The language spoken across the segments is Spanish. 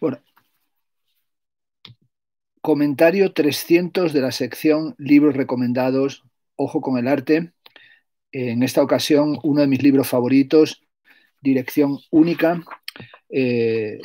Bueno, comentario 300 de la sección Libros recomendados, Ojo con el arte. En esta ocasión, uno de mis libros favoritos, Dirección Única, eh,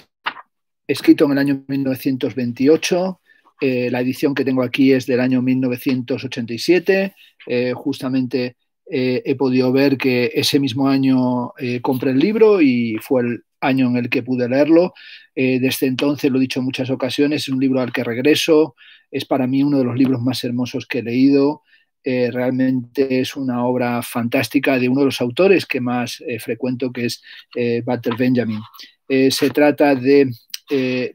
escrito en el año 1928. Eh, la edición que tengo aquí es del año 1987. Eh, justamente he podido ver que ese mismo año compré el libro y fue el, año en el que pude leerlo. Eh, desde entonces, lo he dicho en muchas ocasiones, es un libro al que regreso, es para mí uno de los libros más hermosos que he leído. Eh, realmente es una obra fantástica de uno de los autores que más eh, frecuento, que es Walter Benjamin. se trata de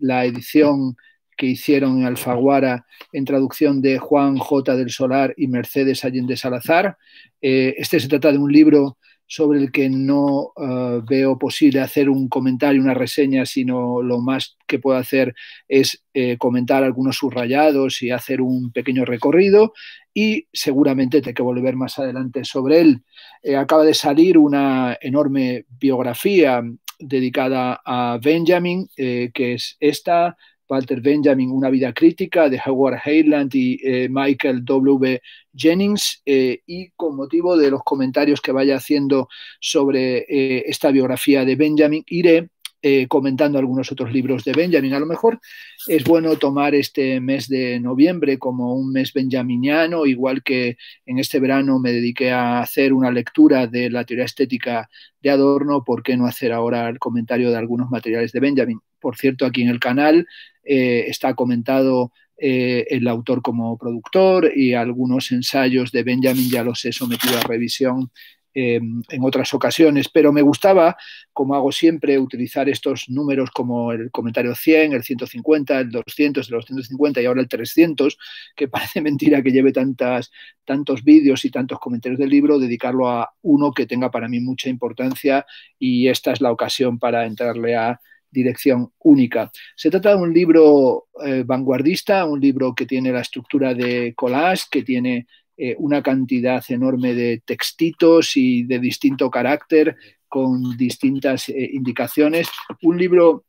la edición que hicieron en Alfaguara en traducción de Juan J. del Solar y Mercedes Allende Salazar. este se trata de un libro sobre el que no eh, veo posible hacer un comentario, una reseña, sino lo más que puedo hacer es eh, comentar algunos subrayados y hacer un pequeño recorrido y seguramente te que volver más adelante sobre él. Eh, acaba de salir una enorme biografía dedicada a Benjamin, que es esta, Walter Benjamin, Una vida crítica, de Howard Hayland y eh, Michael W. Jennings, eh, y con motivo de los comentarios que vaya haciendo sobre eh, esta biografía de Benjamin, iré eh, comentando algunos otros libros de Benjamin. A lo mejor es bueno tomar este mes de noviembre como un mes benjaminiano, igual que en este verano me dediqué a hacer una lectura de la teoría estética de Adorno, ¿por qué no hacer ahora el comentario de algunos materiales de Benjamin? Por cierto, aquí en el canal eh, está comentado eh, el autor como productor y algunos ensayos de Benjamin ya los he sometido a revisión Em, en otras ocasiones, pero me gustaba, como hago siempre, utilizar estos números como el comentario 100, el 150, el 200, el 250 y ahora el 300, que parece mentira que lleve tantas, tantos vídeos y tantos comentarios del libro, dedicarlo a uno que tenga para mí mucha importancia y esta es la ocasión para entrarle a dirección única. Se trata de un libro eh, vanguardista, un libro que tiene la estructura de collage, que tiene eh, una cantidad enorme de textitos y de distinto carácter con distintas eh, indicaciones. Un libro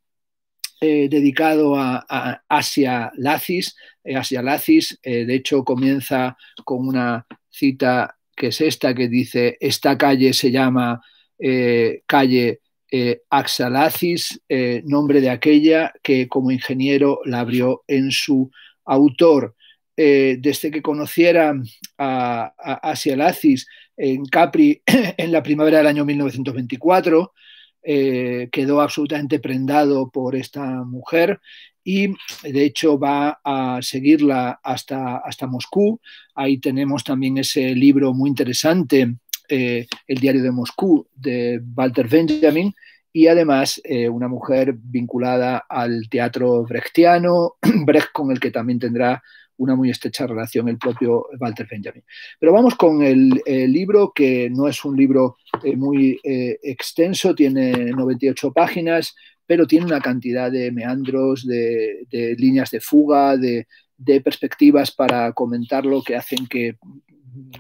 eh, dedicado a, Asia Lacis. Asia de hecho, comienza con una cita que es esta, que dice, esta calle se llama calle eh, Axalacis, nombre de aquella que como ingeniero la abrió en su autor. Eh, desde que conociera a, a lazis en Capri en la primavera del año 1924. Eh, quedó absolutamente prendado por esta mujer y de hecho va a seguirla hasta, hasta Moscú. Ahí tenemos también ese libro muy interesante, eh, El diario de Moscú, de Walter Benjamin, y además eh, una mujer vinculada al teatro brechtiano, Brecht con el que también tendrá una muy estrecha relación el propio Walter Benjamin. Pero vamos con el, libro, que no es un libro eh, muy eh, extenso, tiene 98 páginas, pero tiene una cantidad de meandros, de, líneas de fuga, de, de perspectivas para comentarlo que hacen que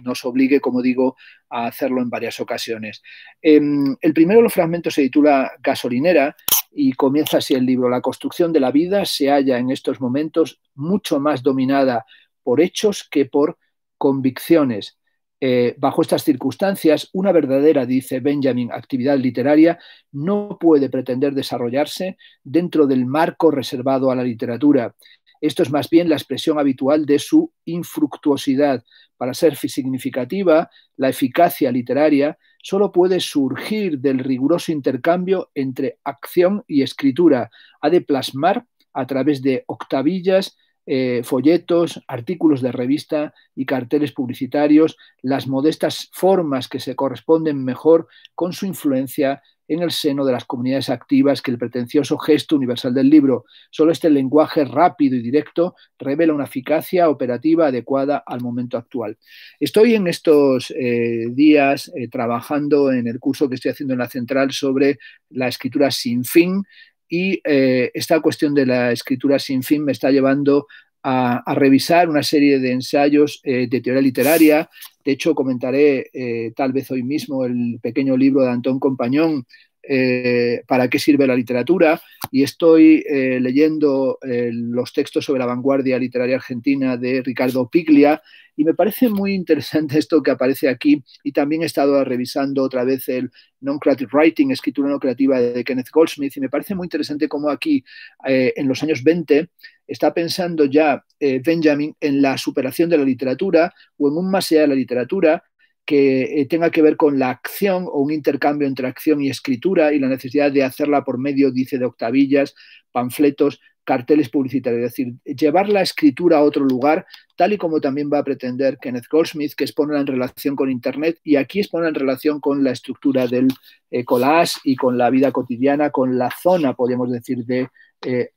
nos obligue, como digo, a hacerlo en varias ocasiones. Em, el primero de los fragmentos se titula Gasolinera y comienza así el libro. La construcción de la vida se halla en estos momentos mucho más dominada por hechos que por convicciones. Eh, bajo estas circunstancias, una verdadera, dice Benjamin, actividad literaria no puede pretender desarrollarse dentro del marco reservado a la literatura esto es más bien la expresión habitual de su infructuosidad. Para ser significativa, la eficacia literaria solo puede surgir del riguroso intercambio entre acción y escritura. Ha de plasmar a través de octavillas, eh, folletos, artículos de revista y carteles publicitarios las modestas formas que se corresponden mejor con su influencia en el seno de las comunidades activas que el pretencioso gesto universal del libro. Solo este lenguaje rápido y directo revela una eficacia operativa adecuada al momento actual. Estoy en estos eh, días eh, trabajando en el curso que estoy haciendo en la central sobre la escritura sin fin y eh, esta cuestión de la escritura sin fin me está llevando a, revisar una serie de ensayos de teoría literaria de hecho, comentaré eh, tal vez hoy mismo el pequeño libro de Antón Compañón, eh, ¿Para qué sirve la literatura? Y estoy eh, leyendo los textos sobre la vanguardia literaria argentina de Ricardo Piglia y me parece muy interesante esto que aparece aquí y también he estado revisando otra vez el Non-Creative Writing, escritura no creativa de Kenneth Goldsmith y me parece muy interesante cómo aquí en los años 20 está pensando ya eh, Benjamin en la superación de la literatura o en un más allá de la literatura que eh, tenga que ver con la acción o un intercambio entre acción y escritura y la necesidad de hacerla por medio, dice, de octavillas, panfletos, carteles publicitarios, es decir, llevar la escritura a otro lugar, tal y como también va a pretender Kenneth Goldsmith, que es en relación con Internet y aquí es en relación con la estructura del eh, collage y con la vida cotidiana, con la zona, podemos decir, de eh,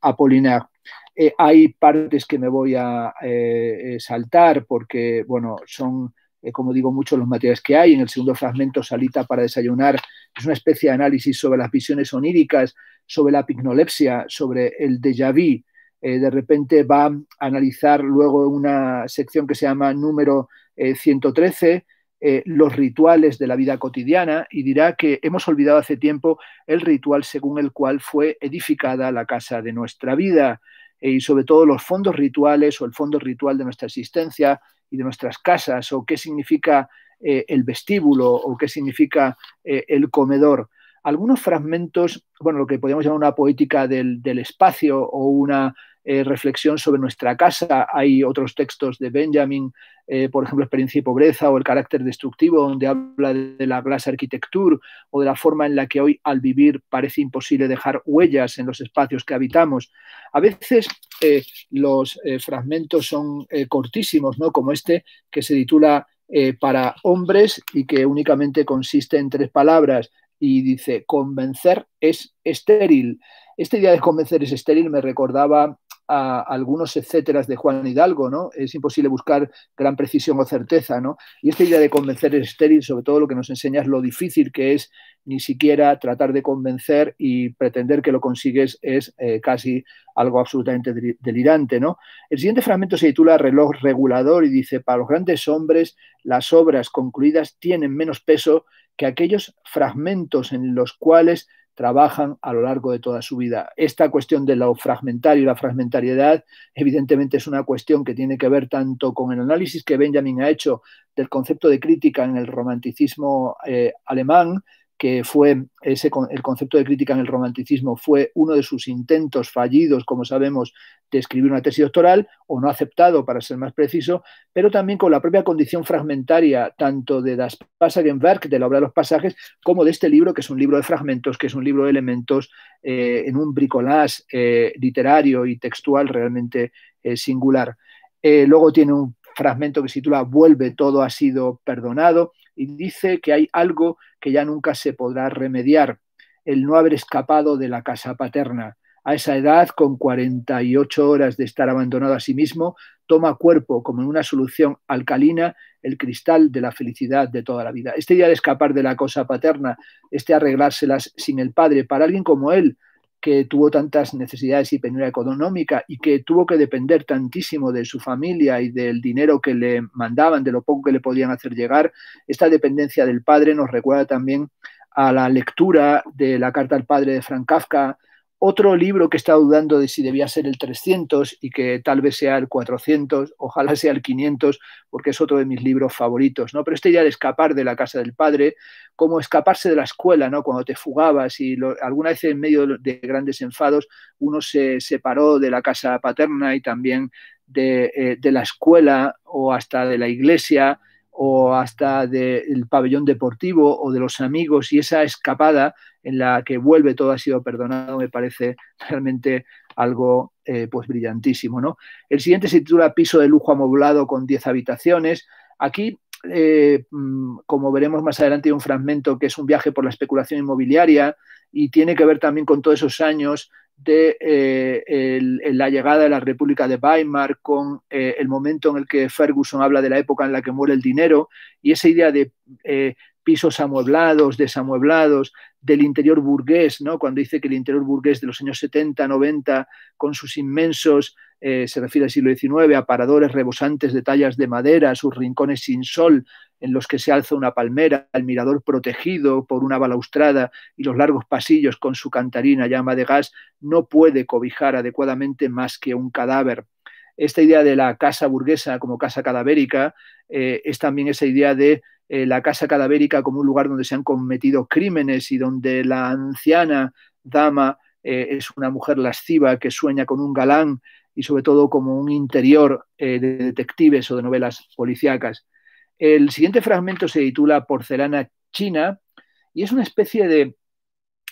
eh, hay partes que me voy a eh, eh, saltar porque, bueno, son, como digo, muchos los materiales que hay. En el segundo fragmento, Salita para desayunar, es una especie de análisis sobre las visiones oníricas, sobre la pignolepsia, sobre el déjà vu. de repente va a analizar luego una sección que se llama número 113, eh, los rituales de la vida cotidiana y dirá que hemos olvidado hace tiempo el ritual según el cual fue edificada la casa de nuestra vida eh, y sobre todo los fondos rituales o el fondo ritual de nuestra existencia y de nuestras casas o qué significa eh, el vestíbulo o qué significa el comedor algunos fragmentos, bueno, lo que podríamos llamar una poética del espacio o una eh, reflexión sobre nuestra casa. Hay otros textos de Benjamin, eh, por ejemplo, Experiencia y Pobreza o El carácter destructivo, donde habla de, la glass arquitectura o de la forma en la que hoy al vivir parece imposible dejar huellas en los espacios que habitamos. A veces eh, los fragmentos son cortísimos, ¿no? como este que se titula Para hombres y que únicamente consiste en tres palabras y dice, convencer es estéril. Este idea de convencer es estéril me recordaba algunos etcéteras de Juan Hidalgo, ¿no? Es imposible buscar gran precisión o certeza, ¿no? Y esta idea de convencer es estéril, sobre todo lo que nos enseña es lo difícil que es ni siquiera tratar de convencer y pretender que lo consigues es eh, casi algo absolutamente delirante, ¿no? El siguiente fragmento se titula Reloj regulador y dice, para los grandes hombres las obras concluidas tienen menos peso que aquellos fragmentos en los cuales trabajan a lo largo de toda su vida. Esta cuestión de lo fragmentario y la fragmentariedad, evidentemente, es una cuestión que tiene que ver tanto con el análisis que Benjamin ha hecho del concepto de crítica en el romanticismo eh, alemán, que fue ese, el concepto de crítica en el romanticismo fue uno de sus intentos fallidos, como sabemos, de escribir una tesis doctoral, o no aceptado, para ser más preciso, pero también con la propia condición fragmentaria, tanto de Das Passagenwerk, de la obra de los pasajes, como de este libro, que es un libro de fragmentos, que es un libro de elementos, eh, en un bricolage eh, literario y textual realmente eh, singular. luego tiene un fragmento que se titula Vuelve, todo ha sido perdonado, y dice que hay algo que ya nunca se podrá remediar, el no haber escapado de la casa paterna. A esa edad, con 48 horas de estar abandonado a sí mismo, toma cuerpo como en una solución alcalina el cristal de la felicidad de toda la vida. Este día de escapar de la cosa paterna, este arreglárselas sin el padre, para alguien como él, que tuvo tantas necesidades y penuria económica y que tuvo que depender tantísimo de su familia y del dinero que le mandaban, de lo poco que le podían hacer llegar, esta dependencia del padre nos recuerda también a la lectura de la carta al padre de Frank Kafka, otro libro que está dudando de si debía ser el 300 y que tal vez sea el 400, ojalá sea el 500, porque es otro de mis libros favoritos, ¿no? Pero este ya de escapar de la casa del padre, como escaparse de la escuela, ¿no? Cuando te fugabas y alguna vez en medio de grandes enfados uno se separó de la casa paterna y también eh, de, la escuela o hasta de la iglesia, o hasta del pabellón deportivo o de los amigos y esa escapada en la que vuelve todo ha sido perdonado, me parece realmente algo eh, pues brillantísimo. ¿no? El siguiente se titula Piso de lujo amoblado con 10 habitaciones. Aquí, eh, mm, como veremos más adelante, hay un fragmento que es un viaje por la especulación inmobiliaria y tiene que ver también con todos esos años de eh, la llegada de la República de Weimar, con el momento en el que Ferguson habla de la época en la que muere el dinero, y esa idea de pisos amueblados, desamueblados, del interior burgués, ¿no? cuando dice que el interior burgués de los años 70, 90, con sus inmensos, eh, se refiere al siglo XIX, aparadores rebosantes de tallas de madera, sus rincones sin sol, en los que se alza una palmera, el mirador protegido por una balaustrada y los largos pasillos con su cantarina llama de gas, no puede cobijar adecuadamente más que un cadáver esta idea de la casa burguesa como casa cadavérica eh, es también esa idea de eh, la casa cadavérica como un lugar donde se han cometido crímenes y donde la anciana dama eh, es una mujer lasciva que sueña con un galán y sobre todo como un interior eh, de detectives o de novelas policíacas. El siguiente fragmento se titula Porcelana China y es una especie de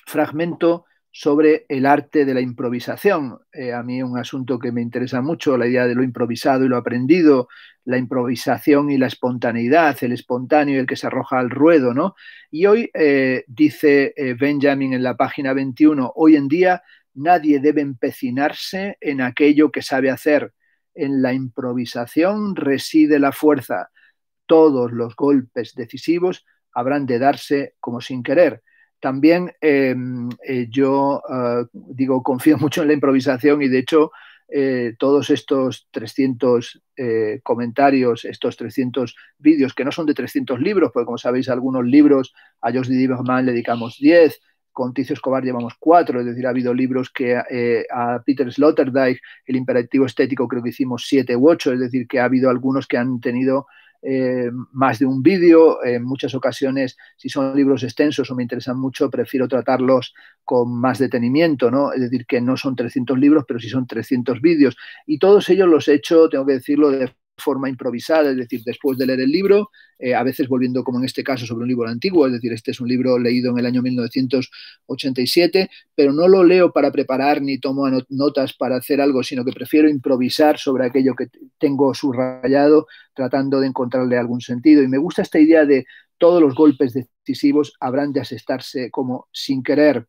fragmento sobre el arte de la improvisación. Eh, a mí es un asunto que me interesa mucho, la idea de lo improvisado y lo aprendido, la improvisación y la espontaneidad, el espontáneo y el que se arroja al ruedo, ¿no? Y hoy, eh, dice eh, Benjamin en la página 21, hoy en día nadie debe empecinarse en aquello que sabe hacer. En la improvisación reside la fuerza. Todos los golpes decisivos habrán de darse como sin querer también em, eh, yo ah, digo, confío mucho en la improvisación y de hecho eh, todos estos 300 eh, comentarios, estos 300 vídeos, que no son de 300 libros, porque como sabéis, algunos libros a Jos Bergman le dedicamos 10, con Ticio Escobar llevamos 4, es decir, ha habido libros que a Peter Sloterdijk, el imperativo estético, creo que hicimos 7 u 8, es decir, que ha habido algunos que han tenido eh, más de un vídeo. En muchas ocasiones, si son libros extensos o me interesan mucho, prefiero tratarlos con más detenimiento, ¿no? Es decir, que no son 300 libros, pero si son 300 vídeos. Y todos ellos los he hecho, tengo que decirlo, de forma improvisada, es decir, después de leer el libro, eh, a veces volviendo como en este caso sobre un libro antiguo, es decir, este es un libro leído en el año 1987, pero no lo leo para preparar ni tomo notas para hacer algo, sino que prefiero improvisar sobre aquello que tengo subrayado, tratando de encontrarle algún sentido. Y me gusta esta idea de todos los golpes decisivos habrán de asestarse como sin querer.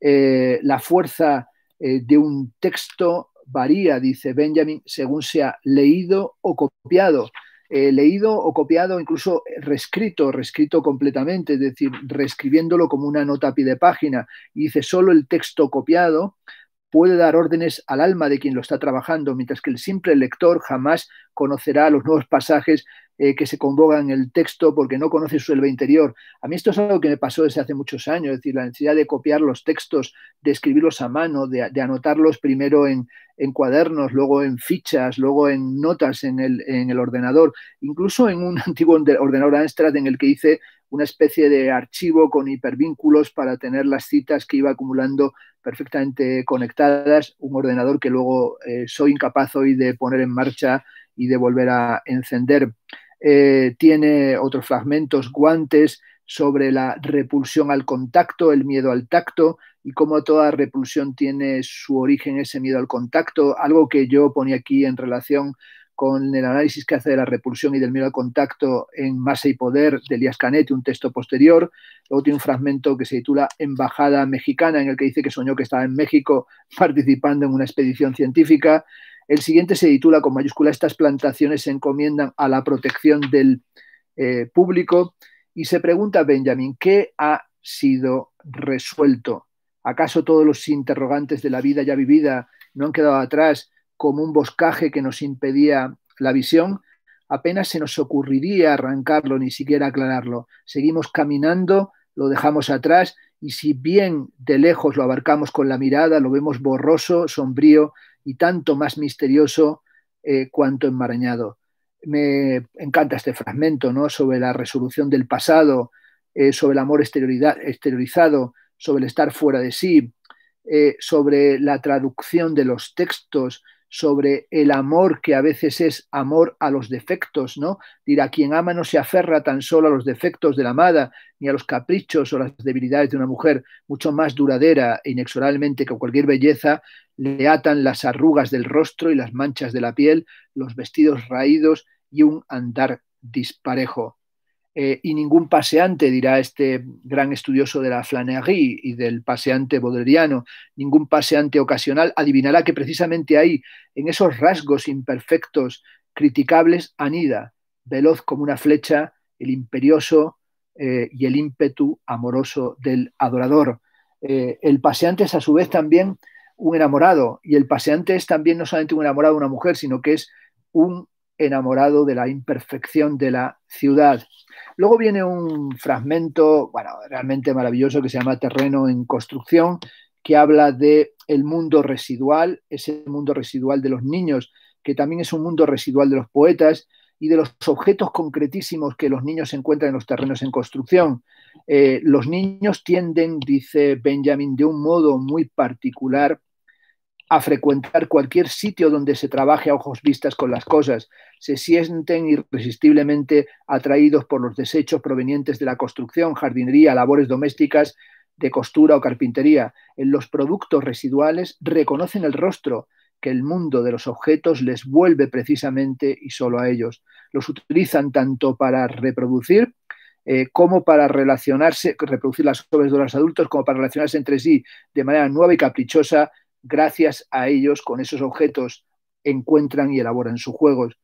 Eh, la fuerza eh, de un texto varía, dice Benjamin, según sea leído o copiado. Eh, leído o copiado, incluso reescrito, reescrito completamente, es decir, reescribiéndolo como una nota a pie de página. Y dice, solo el texto copiado puede dar órdenes al alma de quien lo está trabajando, mientras que el simple lector jamás conocerá los nuevos pasajes eh, que se convoga en el texto porque no conoce su selva interior. A mí esto es algo que me pasó desde hace muchos años, es decir, la necesidad de copiar los textos, de escribirlos a mano, de, anotarlos primero en, cuadernos, luego en fichas, luego en notas en el, ordenador, incluso en un antiguo ordenador Amstrad en el que hice una especie de archivo con hipervínculos para tener las citas que iba acumulando perfectamente conectadas, un ordenador que luego eh, soy incapaz hoy de poner en marcha y de volver a encender. Eh, tiene otros fragmentos, guantes sobre la repulsión al contacto, el miedo al tacto y cómo toda repulsión tiene su origen ese miedo al contacto, algo que yo ponía aquí en relación con el análisis que hace de la repulsión y del miedo al contacto en Masa y Poder de Elías Canetti, un texto posterior. Luego tiene un fragmento que se titula Embajada Mexicana, en el que dice que soñó que estaba en México participando en una expedición científica. El siguiente se titula con mayúscula, estas plantaciones se encomiendan a la protección del eh, público y se pregunta Benjamin, ¿qué ha sido resuelto? ¿Acaso todos los interrogantes de la vida ya vivida no han quedado atrás como un boscaje que nos impedía la visión? Apenas se nos ocurriría arrancarlo, ni siquiera aclararlo. Seguimos caminando, lo dejamos atrás y si bien de lejos lo abarcamos con la mirada, lo vemos borroso, sombrío, y tanto más misterioso eh, cuanto enmarañado. Me encanta este fragmento ¿no? sobre la resolución del pasado, eh, sobre el amor exteriorizado, sobre el estar fuera de sí, eh, sobre la traducción de los textos, sobre el amor que a veces es amor a los defectos, ¿no? Dirá, quien ama no se aferra tan solo a los defectos de la amada, ni a los caprichos o las debilidades de una mujer, mucho más duradera e inexorablemente que cualquier belleza, le atan las arrugas del rostro y las manchas de la piel, los vestidos raídos y un andar disparejo. Eh, y ningún paseante, dirá este gran estudioso de la flânerie y del paseante boderiano, ningún paseante ocasional adivinará que precisamente ahí, en esos rasgos imperfectos, criticables, anida, veloz como una flecha, el imperioso eh, y el ímpetu amoroso del adorador. Eh, el paseante es a su vez también un enamorado, y el paseante es también no solamente un enamorado de una mujer, sino que es un enamorado de la imperfección de la ciudad. Luego viene un fragmento, bueno, realmente maravilloso que se llama Terreno en construcción, que habla de el mundo residual, ese mundo residual de los niños, que también es un mundo residual de los poetas y de los objetos concretísimos que los niños encuentran en los terrenos en construcción. Eh, los niños tienden, dice Benjamin, de un modo muy particular a frecuentar cualquier sitio donde se trabaje a ojos vistas con las cosas. Se sienten irresistiblemente atraídos por los desechos provenientes de la construcción, jardinería, labores domésticas, de costura o carpintería. En los productos residuales reconocen el rostro que el mundo de los objetos les vuelve precisamente y solo a ellos. Los utilizan tanto para reproducir eh, como para relacionarse, reproducir las obras de los adultos, como para relacionarse entre sí de manera nueva y caprichosa, gracias a ellos, con esos objetos, encuentran y elaboran sus juegos.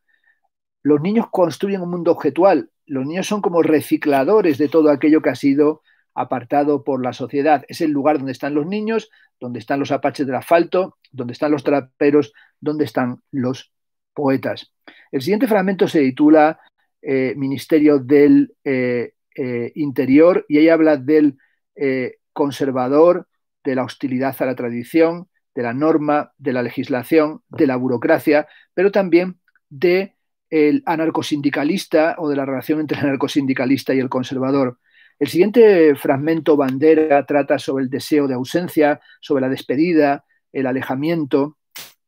Los niños construyen un mundo objetual. Los niños son como recicladores de todo aquello que ha sido apartado por la sociedad. Es el lugar donde están los niños, donde están los apaches del asfalto, donde están los traperos, donde están los poetas. El siguiente fragmento se titula eh, Ministerio del eh, eh, Interior y ahí habla del conservador, de la hostilidad a la tradición, de la norma, de la legislación, de la burocracia, pero también de el anarcosindicalista o de la relación entre el anarcosindicalista y el conservador. El siguiente fragmento, bandera, trata sobre el deseo de ausencia, sobre la despedida, el alejamiento,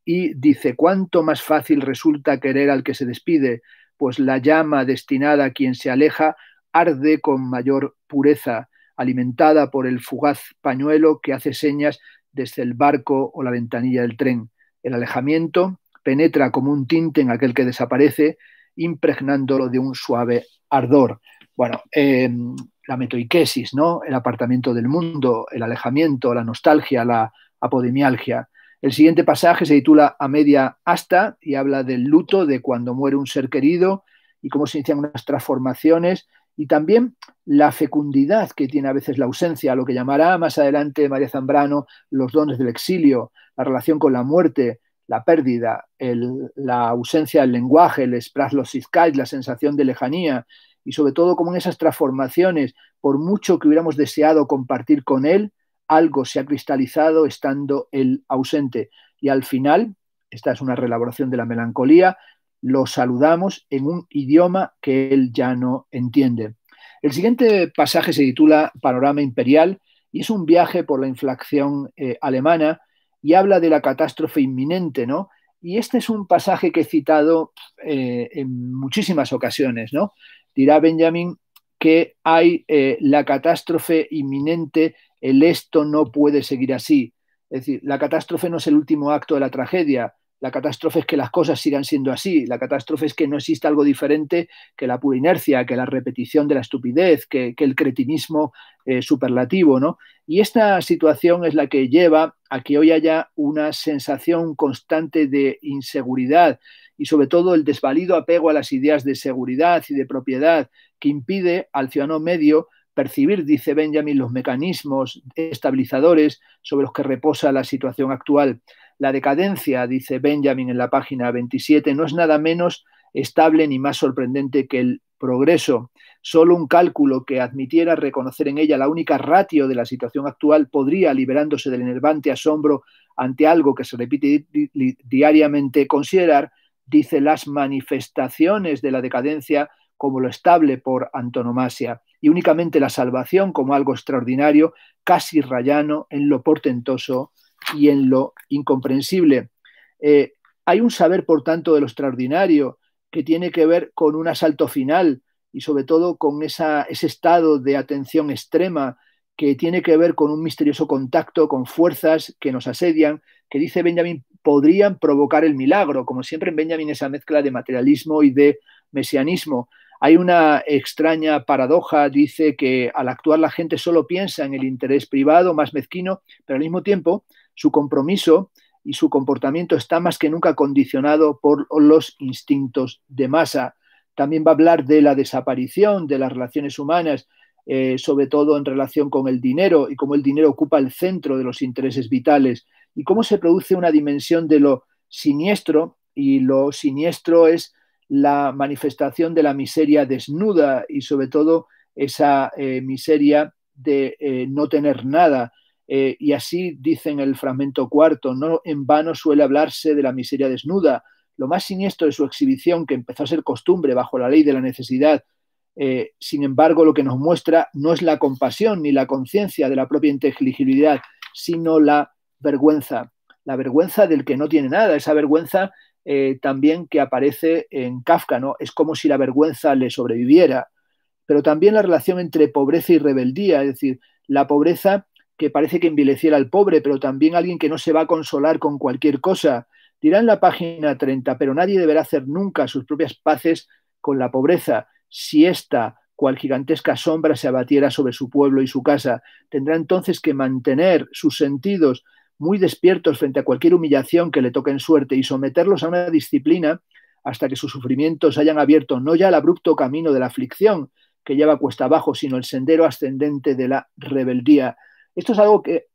y dice, ¿cuánto más fácil resulta querer al que se despide? Pues la llama destinada a quien se aleja arde con mayor pureza, alimentada por el fugaz pañuelo que hace señas desde el barco o la ventanilla del tren. El alejamiento penetra como un tinte en aquel que desaparece, impregnándolo de un suave ardor. Bueno, em, la metoiquesis, ¿no? El apartamiento del mundo, el alejamiento, la nostalgia, la apodemialgia. El siguiente pasaje se titula A media asta y habla del luto, de cuando muere un ser querido y cómo se inician unas transformaciones y también la fecundidad que tiene a veces la ausencia, lo que llamará más adelante María Zambrano los dones del exilio, la relación con la muerte, la pérdida, la ausencia del lenguaje, el sprazlosizkait, la sensación de lejanía y sobre todo como en esas transformaciones, por mucho que hubiéramos deseado compartir con él, algo se ha cristalizado estando él ausente y al final, esta es una relaboración de la melancolía, lo saludamos en un idioma que él ya no entiende. El siguiente pasaje se titula Panorama Imperial y es un viaje por la inflación eh, alemana y habla de la catástrofe inminente, ¿no? Y este es un pasaje que he citado eh, en muchísimas ocasiones, ¿no? Dirá Benjamin que hay eh, la catástrofe inminente, el esto no puede seguir así. Es decir, la catástrofe no es el último acto de la tragedia, la catástrofe es que las cosas sigan siendo así. La catástrofe es que no exista algo diferente que la pura inercia, que la repetición de la estupidez, que, el cretinismo eh, superlativo, ¿no? Y esta situación es la que lleva a que hoy haya una sensación constante de inseguridad y sobre todo el desvalido apego a las ideas de seguridad y de propiedad que impide al ciudadano medio percibir, dice Benjamin, los mecanismos estabilizadores sobre los que reposa la situación actual. La decadencia, dice Benjamin en la página 27, no es nada menos estable ni más sorprendente que el progreso. Solo un cálculo que admitiera reconocer en ella la única ratio de la situación actual podría, liberándose del enervante asombro ante algo que se repite diariamente, considerar, dice, las manifestaciones de la decadencia como lo estable por antonomasia y únicamente la salvación como algo extraordinario, casi rayano en lo portentoso y en lo incomprensible. Eh, hay un saber, por tanto, de lo extraordinario que tiene que ver con un asalto final y sobre todo con ese estado de atención extrema que tiene que ver con un misterioso contacto con fuerzas que nos asedian, que dice Benjamin podrían provocar el milagro, como siempre en Benjamin esa mezcla de materialismo y de mesianismo. Hay una extraña paradoja, dice que al actuar la gente solo piensa en el interés privado más mezquino, pero al mismo tiempo su compromiso y su comportamiento está más que nunca condicionado por los instintos de masa. También va a hablar de la desaparición de las relaciones humanas, eh, sobre todo en relación con el dinero y cómo el dinero ocupa el centro de los intereses vitales y cómo se produce una dimensión de lo siniestro y lo siniestro es la manifestación de la miseria desnuda y sobre todo esa eh, miseria de eh, no tener nada, eh, y así dice en el fragmento cuarto, no en vano suele hablarse de la miseria desnuda. Lo más siniestro de su exhibición, que empezó a ser costumbre bajo la ley de la necesidad, eh, sin embargo, lo que nos muestra no es la compasión ni la conciencia de la propia inteligibilidad, sino la vergüenza, la vergüenza del que no tiene nada, esa vergüenza eh, también que aparece en Kafka, ¿no? Es como si la vergüenza le sobreviviera, pero también la relación entre pobreza y rebeldía, es decir, la pobreza que parece que envileciera al pobre, pero también alguien que no se va a consolar con cualquier cosa. Dirá en la página 30, pero nadie deberá hacer nunca sus propias paces con la pobreza, si esta cual gigantesca sombra, se abatiera sobre su pueblo y su casa. Tendrá entonces que mantener sus sentidos muy despiertos frente a cualquier humillación que le toque en suerte y someterlos a una disciplina hasta que sus sufrimientos hayan abierto no ya el abrupto camino de la aflicción que lleva cuesta abajo, sino el sendero ascendente de la rebeldía esto es algo que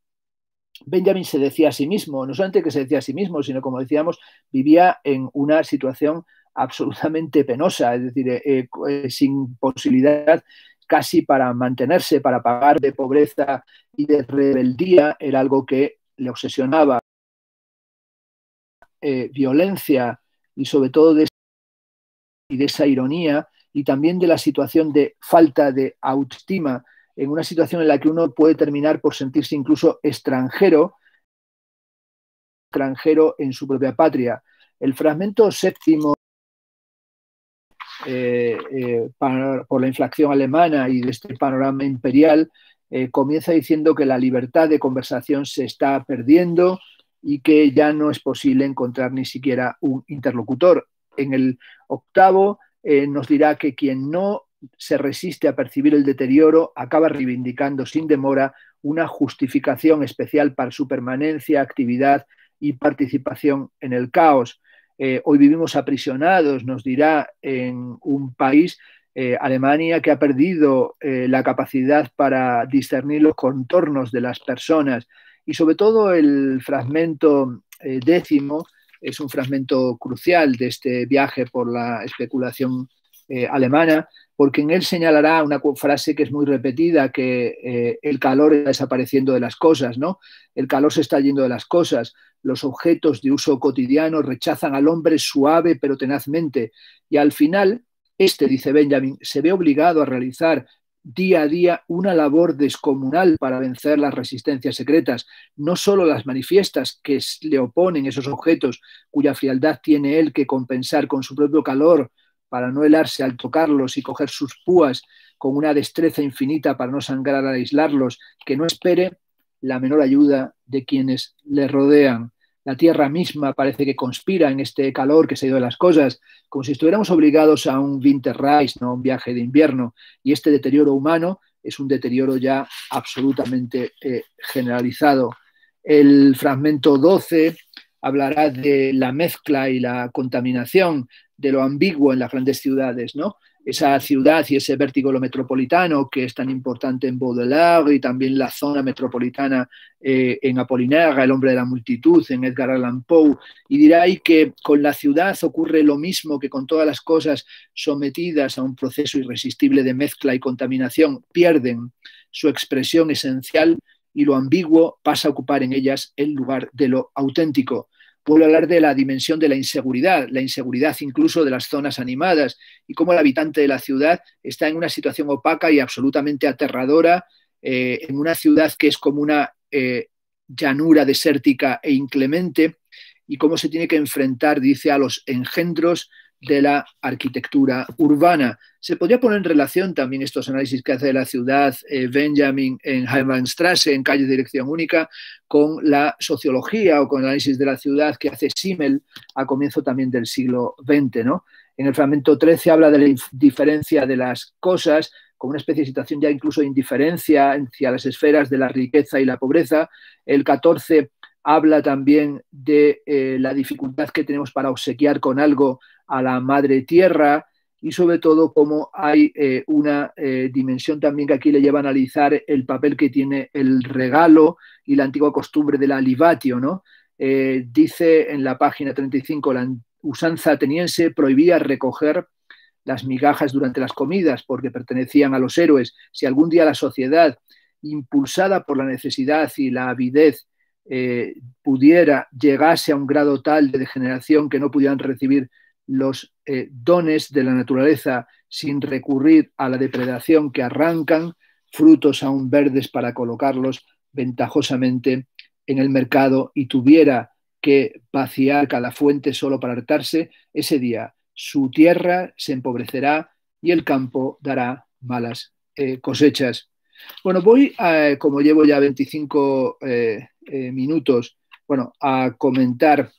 Benjamin se decía a sí mismo, no solamente que se decía a sí mismo, sino como decíamos, vivía en una situación absolutamente penosa, es decir, eh, eh, eh, sin posibilidad casi para mantenerse, para pagar de pobreza y de rebeldía, era algo que le obsesionaba. violencia y sobre todo de, y de esa ironía y también de la situación de falta de autoestima en una situación en la que uno puede terminar por sentirse incluso extranjero, extranjero en su propia patria. El fragmento séptimo eh, eh, por la inflación alemana y de este panorama imperial eh, comienza diciendo que la libertad de conversación se está perdiendo y que ya no es posible encontrar ni siquiera un interlocutor. En el octavo nos dirá que quien no se resiste a percibir el deterioro acaba reivindicando sin demora una justificación especial para su permanencia, actividad y participación en el caos. Eh, hoy vivimos aprisionados, nos dirá, en un país, eh, Alemania, que ha perdido eh, la capacidad para discernir los contornos de las personas. Y sobre todo el fragmento décimo es un fragmento crucial de este viaje por la especulación eh, alemana, porque en él señalará una frase que es muy repetida, que eh, el calor está desapareciendo de las cosas, ¿no? El calor se está yendo de las cosas, los objetos de uso cotidiano rechazan al hombre suave pero tenazmente, y al final, este, dice Benjamin, se ve obligado a realizar día a día una labor descomunal para vencer las resistencias secretas, no solo las manifiestas que le oponen esos objetos cuya frialdad tiene él que compensar con su propio calor, para no helarse al tocarlos y coger sus púas con una destreza infinita para no sangrar al aislarlos, que no espere la menor ayuda de quienes le rodean. La tierra misma parece que conspira en este calor que se ha ido de las cosas, como si estuviéramos obligados a un winter rise, no a un viaje de invierno. Y este deterioro humano es un deterioro ya absolutamente eh, generalizado. El fragmento 12 hablará de la mezcla y la contaminación, de lo ambiguo en las grandes ciudades, ¿no? Esa ciudad y ese vértigo lo metropolitano que es tan importante en Baudelaire y también la zona metropolitana eh, en Apollinaire, El hombre de la multitud, en Edgar Allan Poe. Y dirá ahí que con la ciudad ocurre lo mismo que con todas las cosas sometidas a un proceso irresistible de mezcla y contaminación. Pierden su expresión esencial y lo ambiguo pasa a ocupar en ellas el lugar de lo auténtico. Puedo hablar de la dimensión de la inseguridad, la inseguridad incluso de las zonas animadas y cómo el habitante de la ciudad está en una situación opaca y absolutamente aterradora eh, en una ciudad que es como una eh, llanura desértica e inclemente y cómo se tiene que enfrentar, dice, a los engendros de la arquitectura urbana. Se podría poner en relación también estos análisis que hace de la ciudad eh, Benjamin en Heimannstrasse, en Calle Dirección Única, con la sociología o con el análisis de la ciudad que hace Simmel a comienzo también del siglo XX. ¿no? En el fragmento 13 habla de la indiferencia de las cosas, como una especie de situación ya incluso de indiferencia hacia las esferas de la riqueza y la pobreza. El 14 habla también de eh, la dificultad que tenemos para obsequiar con algo a la madre tierra y sobre todo como hay eh, una eh, dimensión también que aquí le lleva a analizar el papel que tiene el regalo y la antigua costumbre del alivatio. ¿no? Eh, dice en la página 35, la usanza ateniense prohibía recoger las migajas durante las comidas porque pertenecían a los héroes. Si algún día la sociedad, impulsada por la necesidad y la avidez, pudiera llegase a un grado tal de degeneración que no pudieran recibir los eh, dones de la naturaleza sin recurrir a la depredación que arrancan frutos aún verdes para colocarlos ventajosamente en el mercado y tuviera que vaciar cada fuente solo para hartarse, ese día su tierra se empobrecerá y el campo dará malas eh, cosechas. Bueno, voy, como llevo ya 25 eh, minutos, bueno, a comentar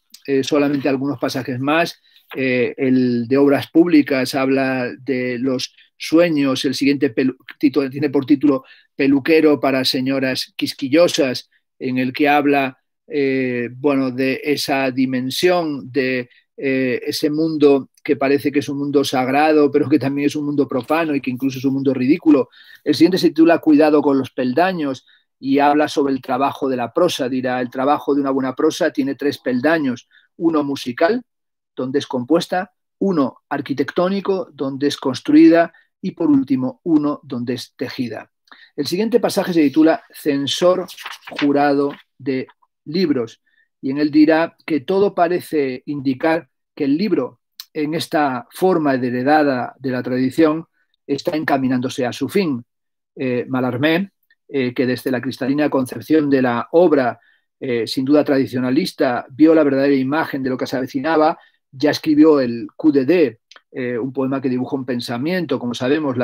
solamente algunos pasajes más eh, el de obras públicas habla de los sueños, el siguiente título, tiene por título Peluquero para señoras quisquillosas, en el que habla eh, bueno, de esa dimensión, de eh, ese mundo que parece que es un mundo sagrado, pero que también es un mundo profano y que incluso es un mundo ridículo. El siguiente se titula Cuidado con los peldaños y habla sobre el trabajo de la prosa. Dirá, el trabajo de una buena prosa tiene tres peldaños, uno musical, donde es compuesta, uno arquitectónico, donde es construida y por último uno donde es tejida. El siguiente pasaje se titula Censor jurado de libros y en él dirá que todo parece indicar que el libro, en esta forma heredada de la tradición, está encaminándose a su fin. Eh, Malarmé, eh, que desde la cristalina concepción de la obra, eh, sin duda tradicionalista, vio la verdadera imagen de lo que se avecinaba ya escribió el QDD, eh, un poema que dibujó un pensamiento, como sabemos,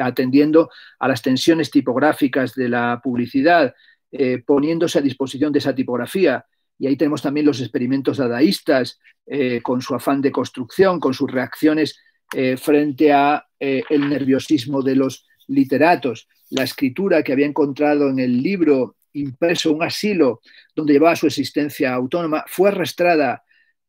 atendiendo a las tensiones tipográficas de la publicidad, eh, poniéndose a disposición de esa tipografía. Y ahí tenemos también los experimentos dadaístas, eh, con su afán de construcción, con sus reacciones frente a el nerviosismo de los literatos. La escritura que había encontrado en el libro impreso, un asilo donde llevaba su existencia autónoma, fue arrastrada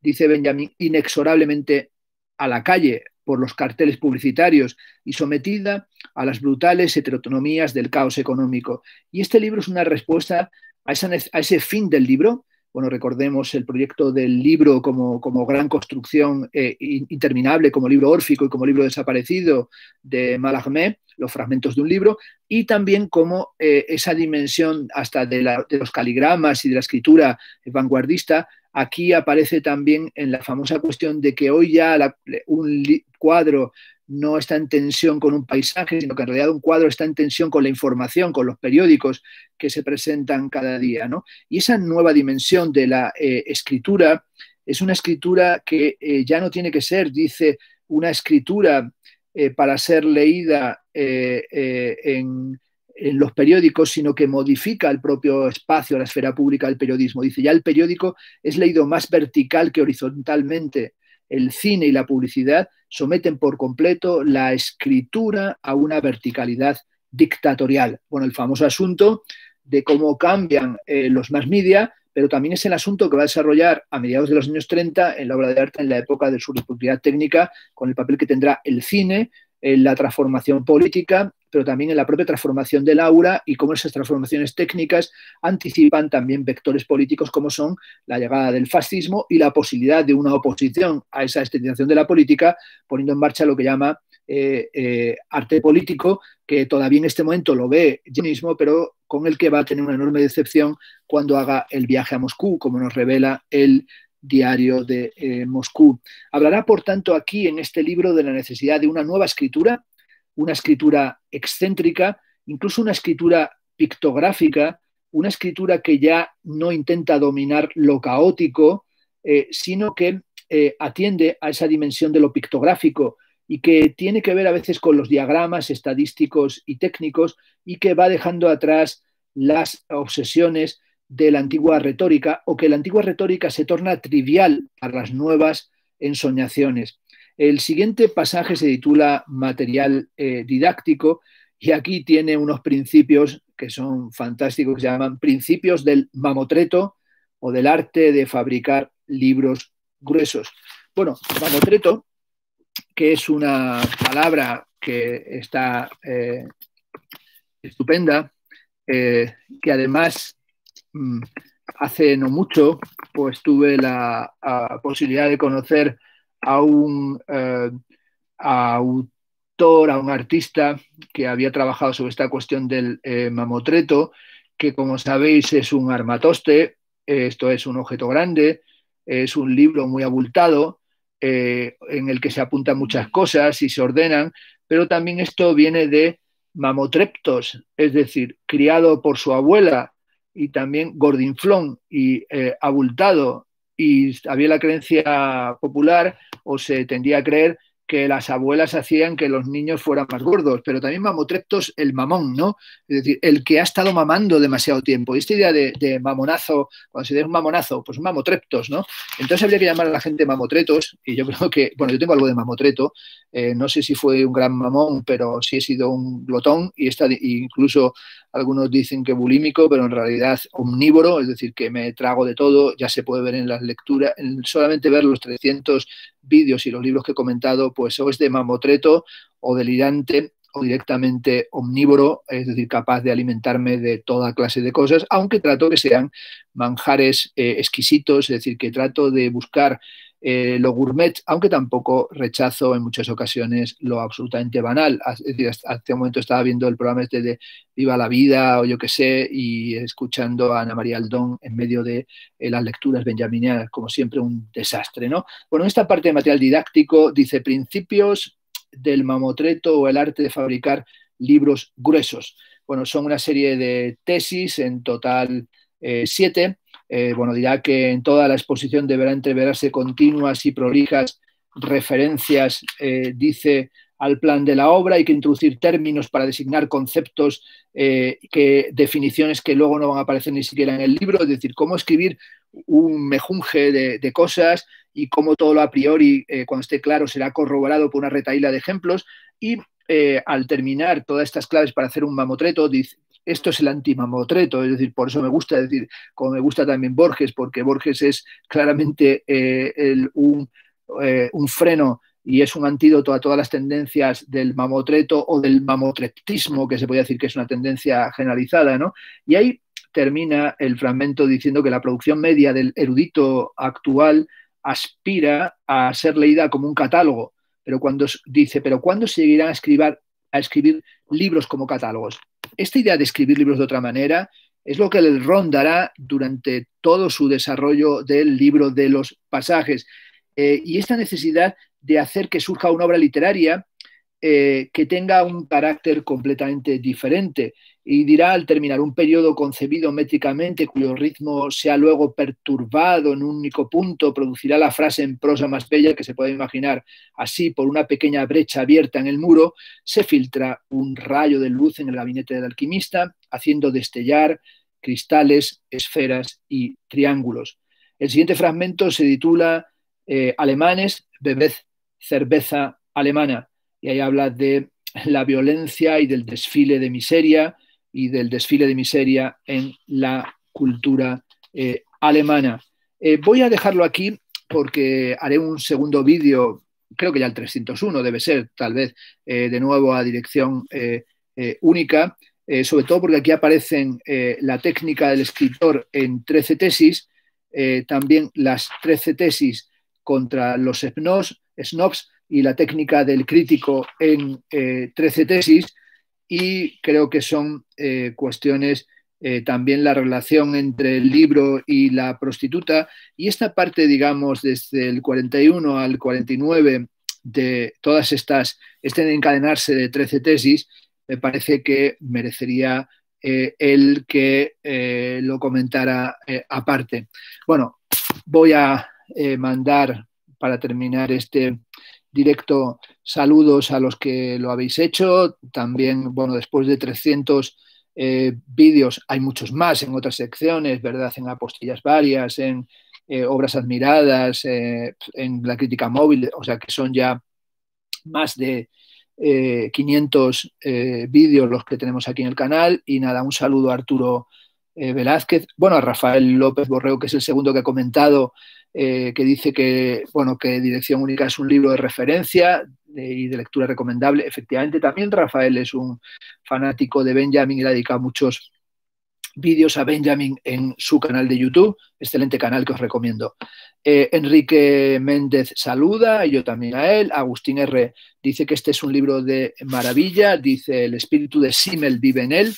dice Benjamin, inexorablemente a la calle por los carteles publicitarios y sometida a las brutales heterotonomías del caos económico. Y este libro es una respuesta a, a ese fin del libro bueno, recordemos el proyecto del libro como, como gran construcción eh, interminable, como libro órfico y como libro desaparecido de Malagmé los fragmentos de un libro, y también como eh, esa dimensión hasta de, los caligramas y de la escritura vanguardista, aquí aparece también en la famosa cuestión de que hoy ya un cuadro no está en tensión con un paisaje, sino que en realidad un cuadro está en tensión con la información, con los periódicos que se presentan cada día. Y esa nueva dimensión de la eh, escritura es una escritura que eh, ya no tiene que ser, dice, una escritura eh, para ser leída en, en los periódicos, sino que modifica el propio espacio, la esfera pública del periodismo. Dice, ya el periódico es leído más vertical que horizontalmente el cine y la publicidad someten por completo la escritura a una verticalidad dictatorial. Bueno, el famoso asunto de cómo cambian eh, los más media, pero también es el asunto que va a desarrollar a mediados de los años 30 en la obra de arte en la época de su responsabilidad técnica, con el papel que tendrá el cine, en eh, la transformación política pero también en la propia transformación del aura y cómo esas transformaciones técnicas anticipan también vectores políticos como son la llegada del fascismo y la posibilidad de una oposición a esa extensión de la política, poniendo en marcha lo que llama eh, eh, arte político, que todavía en este momento lo ve Genismo pero con el que va a tener una enorme decepción cuando haga el viaje a Moscú, como nos revela el diario de eh, Moscú. Hablará, por tanto, aquí en este libro de la necesidad de una nueva escritura una escritura excéntrica, incluso una escritura pictográfica, una escritura que ya no intenta dominar lo caótico, eh, sino que eh, atiende a esa dimensión de lo pictográfico y que tiene que ver a veces con los diagramas estadísticos y técnicos y que va dejando atrás las obsesiones de la antigua retórica o que la antigua retórica se torna trivial para las nuevas ensoñaciones. El siguiente pasaje se titula Material eh, didáctico y aquí tiene unos principios que son fantásticos, que se llaman principios del mamotreto o del arte de fabricar libros gruesos. Bueno, mamotreto, que es una palabra que está eh, estupenda, eh, que además mm, hace no mucho pues tuve la posibilidad de conocer a un eh, autor, a un artista que había trabajado sobre esta cuestión del eh, mamotreto, que como sabéis es un armatoste, eh, esto es un objeto grande, es un libro muy abultado, en el que se apuntan muchas cosas y se ordenan, pero también esto viene de mamotreptos, es decir, criado por su abuela y también gordinflón y abultado y había la creencia popular o se tendía a creer que las abuelas hacían que los niños fueran más gordos, pero también mamotreptos el mamón, ¿no? Es decir, el que ha estado mamando demasiado tiempo. Y esta idea de, mamonazo, cuando se dice un mamonazo, pues un mamotreptos, ¿no? Entonces habría que llamar a la gente mamotretos, y yo creo que, bueno, yo tengo algo de mamotreto, eh, no sé si fue un gran mamón, pero sí he sido un glotón, y está, incluso algunos dicen que bulímico, pero en realidad omnívoro, es decir, que me trago de todo, ya se puede ver en las lecturas, solamente ver los 300 vídeos y los libros que he comentado, pues o es de mamotreto o delirante o directamente omnívoro, es decir, capaz de alimentarme de toda clase de cosas, aunque trato que sean manjares eh, exquisitos, es decir, que trato de buscar eh, lo gourmet, aunque tampoco rechazo en muchas ocasiones lo absolutamente banal. Es decir, este momento estaba viendo el programa este de Viva la Vida o yo qué sé, y escuchando a Ana María Aldón en medio de eh, las lecturas benjaminianas, como siempre, un desastre. ¿no? Bueno, en esta parte de material didáctico dice principios del mamotreto o el arte de fabricar libros gruesos. Bueno, son una serie de tesis, en total eh, siete, eh, bueno, dirá que en toda la exposición deberá entreverarse continuas y prolijas referencias, eh, dice, al plan de la obra, hay que introducir términos para designar conceptos, eh, que, definiciones que luego no van a aparecer ni siquiera en el libro, es decir, cómo escribir un mejunje de, cosas y cómo todo lo a priori, cuando esté claro, será corroborado por una retaíla de ejemplos. Y al terminar todas estas claves para hacer un mamotreto, dice, esto es el antimamotreto, es decir, por eso me gusta decir, como me gusta también Borges, porque Borges es claramente eh, el, eh, un, freno y es un antídoto a todas las tendencias del mamotreto o del mamotretismo, que se puede decir que es una tendencia generalizada, ¿no? Y ahí termina el fragmento diciendo que la producción media del erudito actual aspira a ser leída como un catálogo, pero cuando dice, pero ¿cuándo se a a escribir libros como catálogos? Esta idea de escribir libros de otra manera es lo que le rondará durante todo su desarrollo del libro de los pasajes. Eh, y esta necesidad de hacer que surja una obra literaria eh, que tenga un carácter completamente diferente y dirá al terminar un periodo concebido métricamente cuyo ritmo sea luego perturbado en un único punto, producirá la frase en prosa más bella que se puede imaginar. Así, por una pequeña brecha abierta en el muro, se filtra un rayo de luz en el gabinete del alquimista, haciendo destellar cristales, esferas y triángulos. El siguiente fragmento se titula eh, Alemanes, bebed cerveza alemana y ahí habla de la violencia y del desfile de miseria y del desfile de miseria en la cultura eh, alemana. Eh, voy a dejarlo aquí porque haré un segundo vídeo, creo que ya el 301 debe ser, tal vez, eh, de nuevo a dirección única, sobre todo porque aquí aparecen la técnica del escritor en 13 tesis, también las 13 tesis contra los snobs y la técnica del crítico en 13 eh, tesis y creo que son eh, cuestiones eh, también la relación entre el libro y la prostituta y esta parte, digamos, desde el 41 al 49 de todas estas, este encadenarse de 13 tesis, me parece que merecería el que lo comentara aparte. Bueno, voy a mandar para terminar este, directo saludos a los que lo habéis hecho. También, bueno, después de 300 eh, vídeos, hay muchos más en otras secciones, ¿verdad? En apostillas varias, en eh, obras admiradas, eh, en la crítica móvil, o sea que son ya más de 500 vídeos los que tenemos aquí en el canal. Y nada, un saludo a Arturo Velázquez, bueno, a Rafael López Borrego, que es el segundo que ha comentado eh, que dice que, bueno, que Dirección Única es un libro de referencia y de lectura recomendable. Efectivamente, también Rafael es un fanático de Benjamin y ha dedicado muchos vídeos a Benjamin en su canal de YouTube, excelente canal que os recomiendo. Eh, Enrique Méndez saluda, y yo también a él. Agustín R. dice que este es un libro de maravilla, dice el espíritu de Simmel vive en él.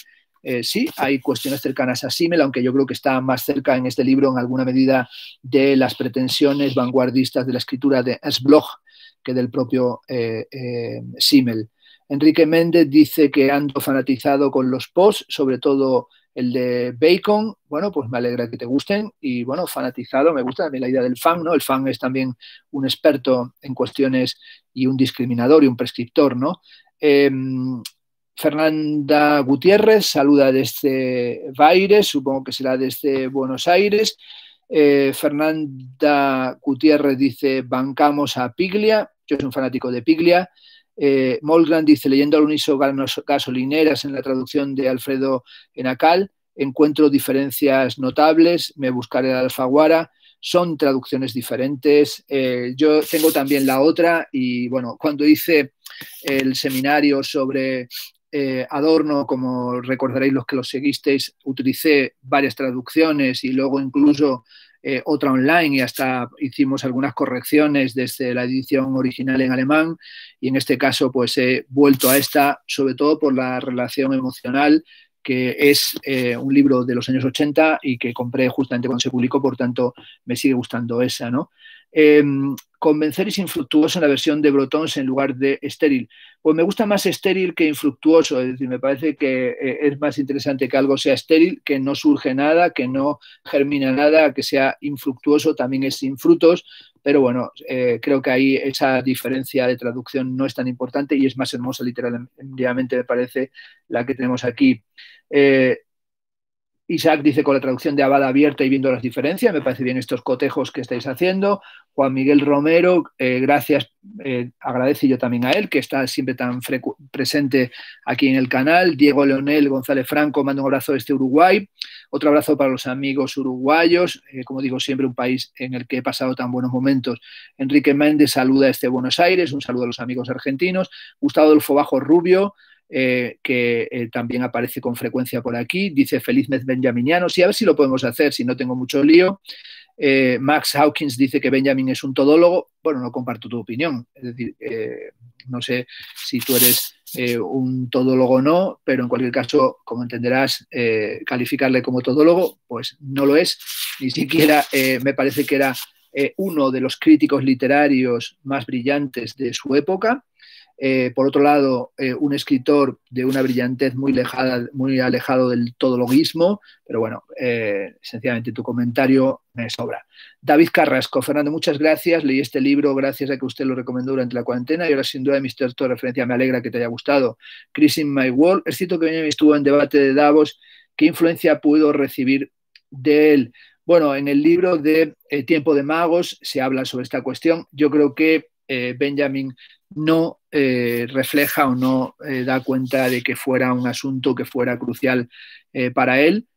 Eh, sí, hay cuestiones cercanas a Simmel, aunque yo creo que está más cerca en este libro en alguna medida de las pretensiones vanguardistas de la escritura de Bloch que del propio eh, eh, Simmel. Enrique Méndez dice que ando fanatizado con los posts, sobre todo el de Bacon, bueno, pues me alegra que te gusten y bueno, fanatizado, me gusta también la idea del fan, ¿no? El fan es también un experto en cuestiones y un discriminador y un prescriptor, ¿no? Em, Fernanda Gutiérrez saluda desde Baires, supongo que será desde Buenos Aires. Eh, Fernanda Gutiérrez dice, bancamos a Piglia, yo soy un fanático de Piglia. Eh, dice, leyendo al uniso gasolineras en la traducción de Alfredo Enacal, encuentro diferencias notables, me buscaré la alfaguara, son traducciones diferentes. Eh, yo tengo también la otra y bueno, cuando hice el seminario sobre eh, Adorno, como recordaréis los que lo seguisteis, utilicé varias traducciones y luego incluso eh, otra online y hasta hicimos algunas correcciones desde la edición original en alemán y en este caso pues he vuelto a esta sobre todo por la relación emocional que es eh, un libro de los años 80 y que compré justamente cuando se publicó, por tanto me sigue gustando esa, ¿no? Em, convencer es infructuoso en la versión de Brotons en lugar de estéril. Pues me gusta más estéril que infructuoso, es decir, me parece que eh, es más interesante que algo sea estéril, que no surge nada, que no germina nada, que sea infructuoso, también es sin frutos, pero bueno, eh, creo que ahí esa diferencia de traducción no es tan importante y es más hermosa literalmente, me parece, la que tenemos aquí. Eh, Isaac dice con la traducción de Abada abierta y viendo las diferencias, me parece bien estos cotejos que estáis haciendo. Juan Miguel Romero, eh, gracias, eh, agradece yo también a él, que está siempre tan presente aquí en el canal. Diego Leonel González Franco, mando un abrazo desde Uruguay. Otro abrazo para los amigos uruguayos, eh, como digo siempre, un país en el que he pasado tan buenos momentos. Enrique Méndez saluda desde Buenos Aires, un saludo a los amigos argentinos. Gustavo Adolfo Bajo Rubio, eh, que eh, también aparece con frecuencia por aquí, dice Feliz mes benjaminiano, sí, a ver si lo podemos hacer, si no tengo mucho lío. Eh, Max Hawkins dice que Benjamin es un todólogo, bueno, no comparto tu opinión, es decir, no sé si tú eres un todólogo o no, pero en cualquier caso, como entenderás, calificarle como todólogo, pues no lo es, ni siquiera me parece que era uno de los críticos literarios más brillantes de su época. Eh, por otro lado, eh, un escritor de una brillantez muy, lejada, muy alejado del todologuismo, pero bueno, eh, sencillamente tu comentario me sobra. David Carrasco, Fernando, muchas gracias. Leí este libro gracias a que usted lo recomendó durante la cuarentena y ahora sin duda Mr. de referencia. Me alegra que te haya gustado. Chris in My World, es que que estuvo en debate de Davos. ¿Qué influencia pudo recibir de él? Bueno, en el libro de Tiempo de Magos se habla sobre esta cuestión. Yo creo que Benjamin no eh, refleja o no eh, da cuenta de que fuera un asunto que fuera crucial eh, para él,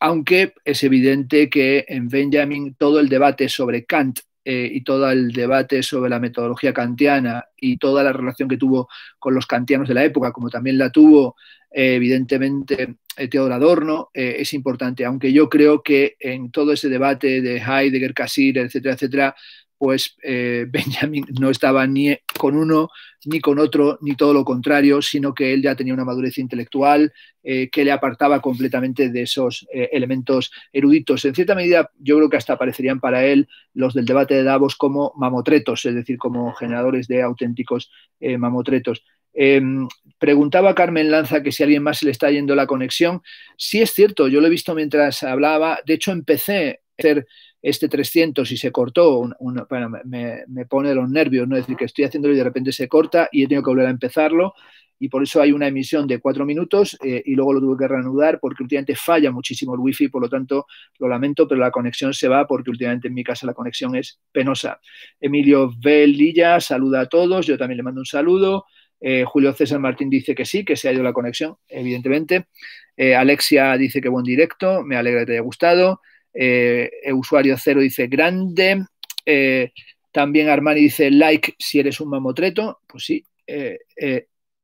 aunque es evidente que en Benjamin todo el debate sobre Kant y todo el debate sobre la metodología kantiana y toda la relación que tuvo con los kantianos de la época, como también la tuvo evidentemente Teodor Adorno, es importante, aunque yo creo que en todo ese debate de Heidegger, Kassir, etcétera, etcétera, pues eh, Benjamin no estaba ni con uno ni con otro, ni todo lo contrario, sino que él ya tenía una madurez intelectual eh, que le apartaba completamente de esos eh, elementos eruditos. En cierta medida, yo creo que hasta aparecerían para él los del debate de Davos como mamotretos, es decir, como generadores de auténticos mamotretos. Em, preguntaba Carmen Lanza que si a alguien más se le está yendo la conexión. Sí es cierto, yo lo he visto mientras hablaba. De hecho, empecé a hacer este 300 y se cortó, me, pone los nervios, ¿no? Es decir, que estoy haciéndolo y de repente se corta y he tenido que volver a empezarlo y por eso hay una emisión de cuatro minutos eh, y luego lo tuve que reanudar porque últimamente falla muchísimo el wifi, por lo tanto lo lamento, pero la conexión se va porque últimamente en mi casa la conexión es penosa. Emilio Velilla saluda a todos, yo también le mando un saludo. Eh, Julio César Martín dice que sí, que se ha ido la conexión, evidentemente. Eh, Alexia dice que buen directo, me alegra que te haya gustado. Eh, usuario cero dice grande, eh, también Armani dice like si eres un mamotreto, pues sí, eh,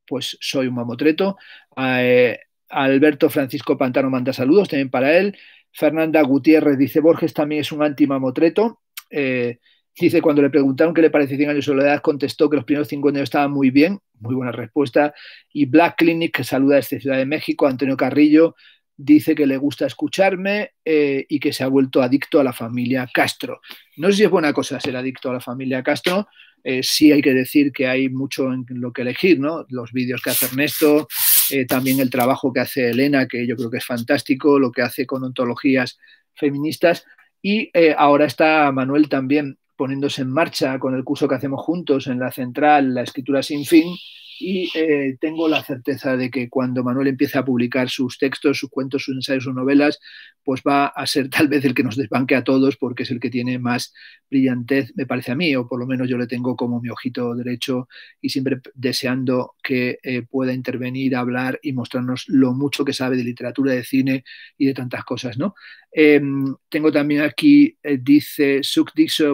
pues soy un mamotreto. Alberto Francisco Pantano manda saludos también para él. Fernanda Gutiérrez dice Borges también es un anti-mamotreto. Dice, cuando le preguntaron qué le parece 100 años de soledad, contestó que los primeros cinco años estaban muy bien, muy buena respuesta. Y Black Clinic, que saluda desde Ciudad de México, Antonio Carrillo, dice que le gusta escucharme eh, y que se ha vuelto adicto a la familia Castro. No sé si es buena cosa ser adicto a la familia Castro, eh, sí hay que decir que hay mucho en lo que elegir, ¿no? Los vídeos que hace Ernesto, eh, también el trabajo que hace Elena, que yo creo que es fantástico, lo que hace con ontologías feministas. Y ahora está Manuel también poniéndose en marcha con el curso que hacemos juntos en la central, la escritura sin fin, y eh, tengo la certeza de que cuando Manuel empiece a publicar sus textos, sus cuentos, sus ensayos, sus novelas, pues va a ser tal vez el que nos desbanque a todos porque es el que tiene más brillantez, me parece a mí, o por lo menos yo le tengo como mi ojito derecho y siempre deseando que eh, pueda intervenir, hablar y mostrarnos lo mucho que sabe de literatura, de cine y de tantas cosas, ¿no? Em, tengo también aquí, eh, dice Suk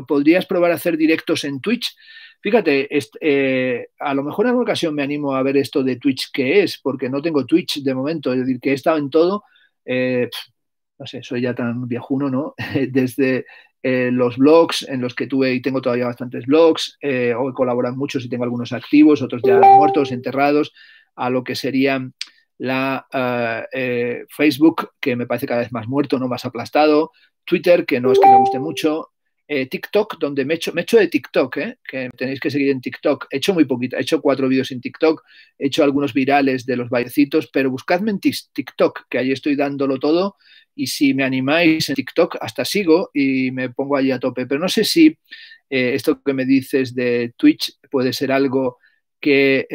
¿podrías probar a hacer directos en Twitch? Fíjate, eh, a lo mejor en alguna ocasión me animo a ver esto de Twitch que es, porque no tengo Twitch de momento, es decir, que he estado en todo, eh, no sé, soy ya tan viejuno, ¿no? Desde eh, los blogs en los que tuve y tengo todavía bastantes blogs, hoy colaboran muchos y tengo algunos activos, otros ya muertos, enterrados, a lo que sería la Facebook, que me parece cada vez más muerto, no más aplastado, Twitter, que no es que me guste mucho, eh, TikTok, donde me echo, me de TikTok, ¿eh? que tenéis que seguir en TikTok. He hecho muy poquito, he hecho cuatro vídeos en TikTok, he hecho algunos virales de los vallecitos, pero buscadme en TikTok, que ahí estoy dándolo todo. Y si me animáis en TikTok, hasta sigo y me pongo allí a tope. Pero no sé si eh, esto que me dices de Twitch puede ser algo que,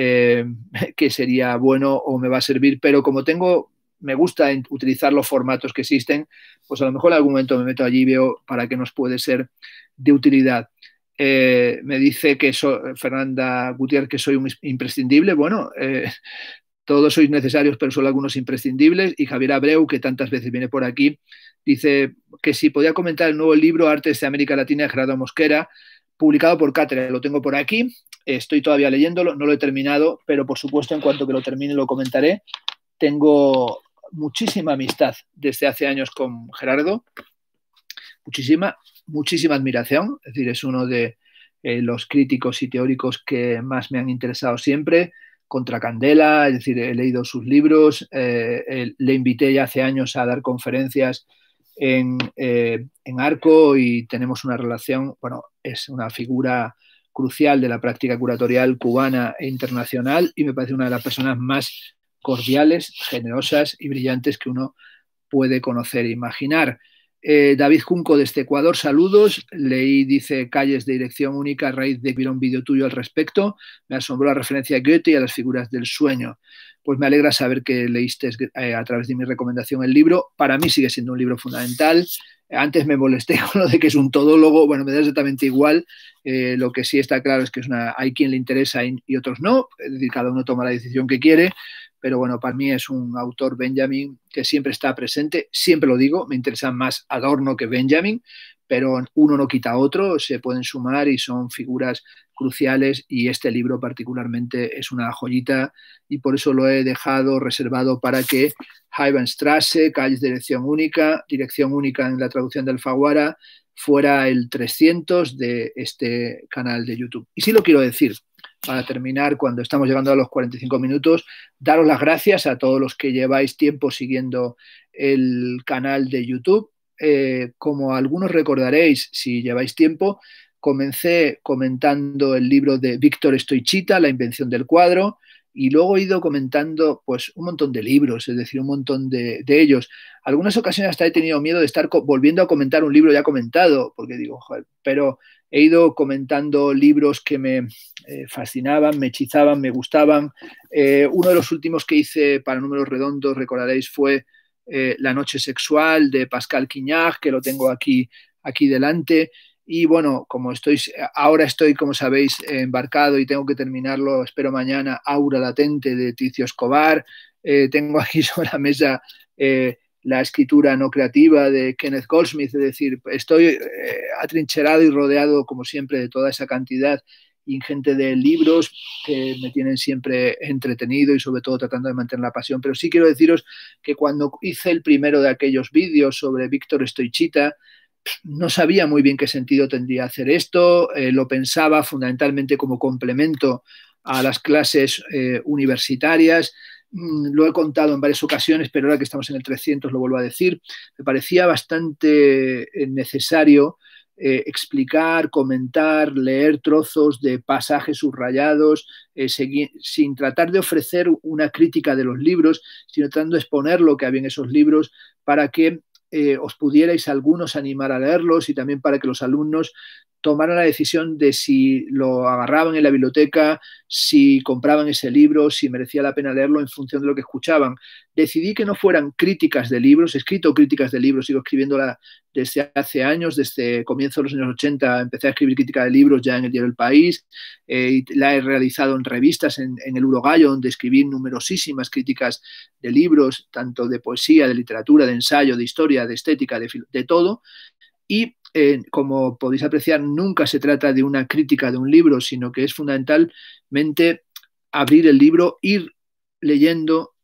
que sería bueno o me va a servir, pero como tengo me gusta utilizar los formatos que existen, pues a lo mejor en algún momento me meto allí y veo para qué nos puede ser de utilidad. Eh, me dice que Fernanda Gutiérrez que soy un imprescindible. Bueno, eh, todos sois necesarios, pero solo algunos imprescindibles. Y Javier Abreu, que tantas veces viene por aquí, dice que si podía comentar el nuevo libro Artes de América Latina de Gerardo Mosquera, publicado por Cátedra. Lo tengo por aquí. Estoy todavía leyéndolo, no lo he terminado, pero por supuesto, en cuanto que lo termine, lo comentaré. Tengo muchísima amistad desde hace años con Gerardo, muchísima, muchísima admiración, es decir, es uno de eh, los críticos y teóricos que más me han interesado siempre, contra Candela, es decir, he leído sus libros, eh, le invité ya hace años a dar conferencias en, eh, en Arco y tenemos una relación, bueno, es una figura crucial de la práctica curatorial cubana e internacional y me parece una de las personas más cordiales, generosas y brillantes que uno puede conocer e imaginar. Eh, David Junco desde Ecuador, saludos. Leí, dice, calles de dirección única a raíz de ver un vídeo tuyo al respecto. Me asombró la referencia a Goethe y a las figuras del sueño. Pues me alegra saber que leíste eh, a través de mi recomendación el libro. Para mí sigue siendo un libro fundamental. Antes me molesté con lo de que es un todólogo, bueno, me da exactamente igual. Eh, lo que sí está claro es que es una, hay quien le interesa y, otros no, es decir, cada uno toma la decisión que quiere pero bueno, para mí es un autor Benjamin que siempre está presente, siempre lo digo, me interesan más Adorno que Benjamin, pero uno no quita a otro, se pueden sumar y son figuras cruciales y este libro particularmente es una joyita y por eso lo he dejado reservado para que Strasse, Calles Dirección Única, Dirección Única en la traducción de Alfaguara, fuera el 300 de este canal de YouTube. Y sí lo quiero decir, para terminar, cuando estamos llegando a los 45 minutos, daros las gracias a todos los que lleváis tiempo siguiendo el canal de YouTube. Eh, como algunos recordaréis, si lleváis tiempo, comencé comentando el libro de Víctor Stoichita, La invención del cuadro, y luego he ido comentando pues un montón de libros, es decir, un montón de, ellos. Algunas ocasiones hasta he tenido miedo de estar volviendo a comentar un libro ya comentado, porque digo, joder, pero he ido comentando libros que me eh, fascinaban, me hechizaban, me gustaban. Eh, uno de los últimos que hice para números redondos, recordaréis, fue eh, La noche sexual de Pascal Quignard, que lo tengo aquí, aquí delante. Y bueno, como estoy, ahora estoy, como sabéis, embarcado y tengo que terminarlo, espero mañana, Aura Latente de Ticio Escobar. tengo aquí sobre la mesa la escritura no creativa de Kenneth Goldsmith, es decir, estoy eh, atrincherado y rodeado, como siempre, de toda esa cantidad ingente de libros que me tienen siempre entretenido y sobre todo tratando de mantener la pasión. Pero sí quiero deciros que cuando hice el primero de aquellos vídeos sobre Víctor Stoichita, no sabía muy bien qué sentido tendría hacer esto, eh, lo pensaba fundamentalmente como complemento a las clases eh, universitarias, Mm, lo he contado en varias ocasiones, pero ahora que estamos en el 300 lo vuelvo a decir, me parecía bastante eh, necesario eh, explicar, comentar, leer trozos de pasajes subrayados, eh, sin tratar de ofrecer una crítica de los libros, sino tratando de exponer lo que había en esos libros para que os pudierais algunos animar a leerlos y también para que los alumnos tomaron la decisión de si lo agarraban en la biblioteca, si compraban ese libro, si merecía la pena leerlo en función de lo que escuchaban. Decidí que no fueran críticas de libros, he escrito críticas de libros, sigo escribiéndola desde hace años, desde comienzo de los años 80 empecé a escribir crítica de libros ya en el diario El País, eh, la he realizado en revistas, en, el Urogallo, donde escribí numerosísimas críticas de libros, tanto de poesía, de literatura, de ensayo, de historia, de estética, de, de todo. Y como podéis apreciar, nunca se trata de una crítica de un libro, sino que es fundamentalmente abrir el libro, ir leyendo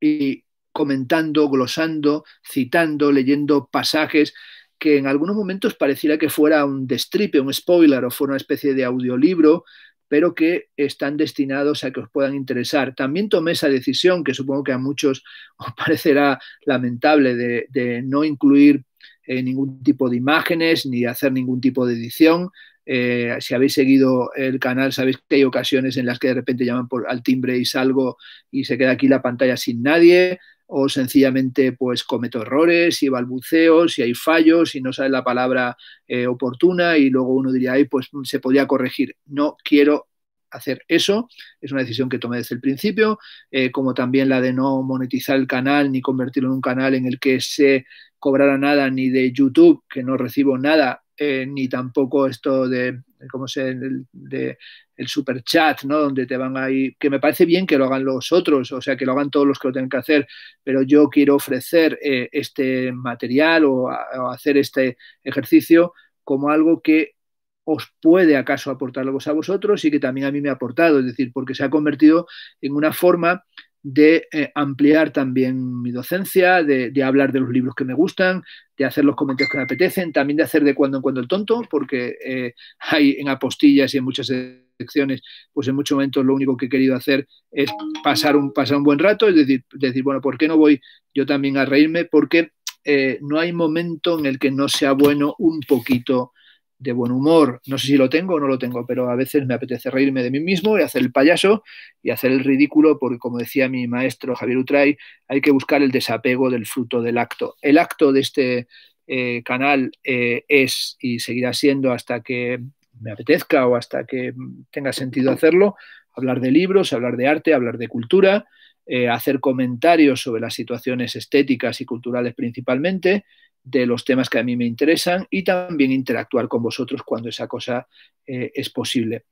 y comentando, glosando, citando, leyendo pasajes que en algunos momentos pareciera que fuera un destripe, un spoiler o fuera una especie de audiolibro, pero que están destinados a que os puedan interesar. También tomé esa decisión, que supongo que a muchos os parecerá lamentable, de, de no incluir eh, ningún tipo de imágenes ni hacer ningún tipo de edición. Eh, si habéis seguido el canal, sabéis que hay ocasiones en las que de repente llaman por, al timbre y salgo y se queda aquí la pantalla sin nadie o sencillamente pues cometo errores y balbuceos si hay fallos, y no sale la palabra eh, oportuna y luego uno diría, Ay, pues se podría corregir. No quiero hacer eso. Es una decisión que tomé desde el principio, eh, como también la de no monetizar el canal ni convertirlo en un canal en el que se cobrara nada ni de YouTube, que no recibo nada, eh, ni tampoco esto de, ¿cómo se? El, de, el super chat, ¿no? Donde te van ahí, que me parece bien que lo hagan los otros, o sea, que lo hagan todos los que lo tienen que hacer, pero yo quiero ofrecer eh, este material o hacer este ejercicio como algo que os puede acaso aportar algo a vosotros y que también a mí me ha aportado, es decir, porque se ha convertido en una forma de eh, ampliar también mi docencia, de, hablar de los libros que me gustan, de hacer los comentarios que me apetecen, también de hacer de cuando en cuando el tonto, porque eh, hay en apostillas y en muchas secciones, pues en muchos momentos lo único que he querido hacer es pasar un, un buen rato, es decir, decir, bueno, ¿por qué no voy yo también a reírme? Porque eh, no hay momento en el que no sea bueno un poquito de buen humor. No sé si lo tengo o no lo tengo, pero a veces me apetece reírme de mí mismo y hacer el payaso y hacer el ridículo, porque como decía mi maestro Javier Utray, hay que buscar el desapego del fruto del acto. El acto de este eh, canal eh, es y seguirá siendo hasta que me apetezca o hasta que tenga sentido hacerlo, hablar de libros, hablar de arte, hablar de cultura, eh, hacer comentarios sobre las situaciones estéticas y culturales principalmente de los temas que a mí me interesan y también interactuar con vosotros cuando esa cosa eh, es posible.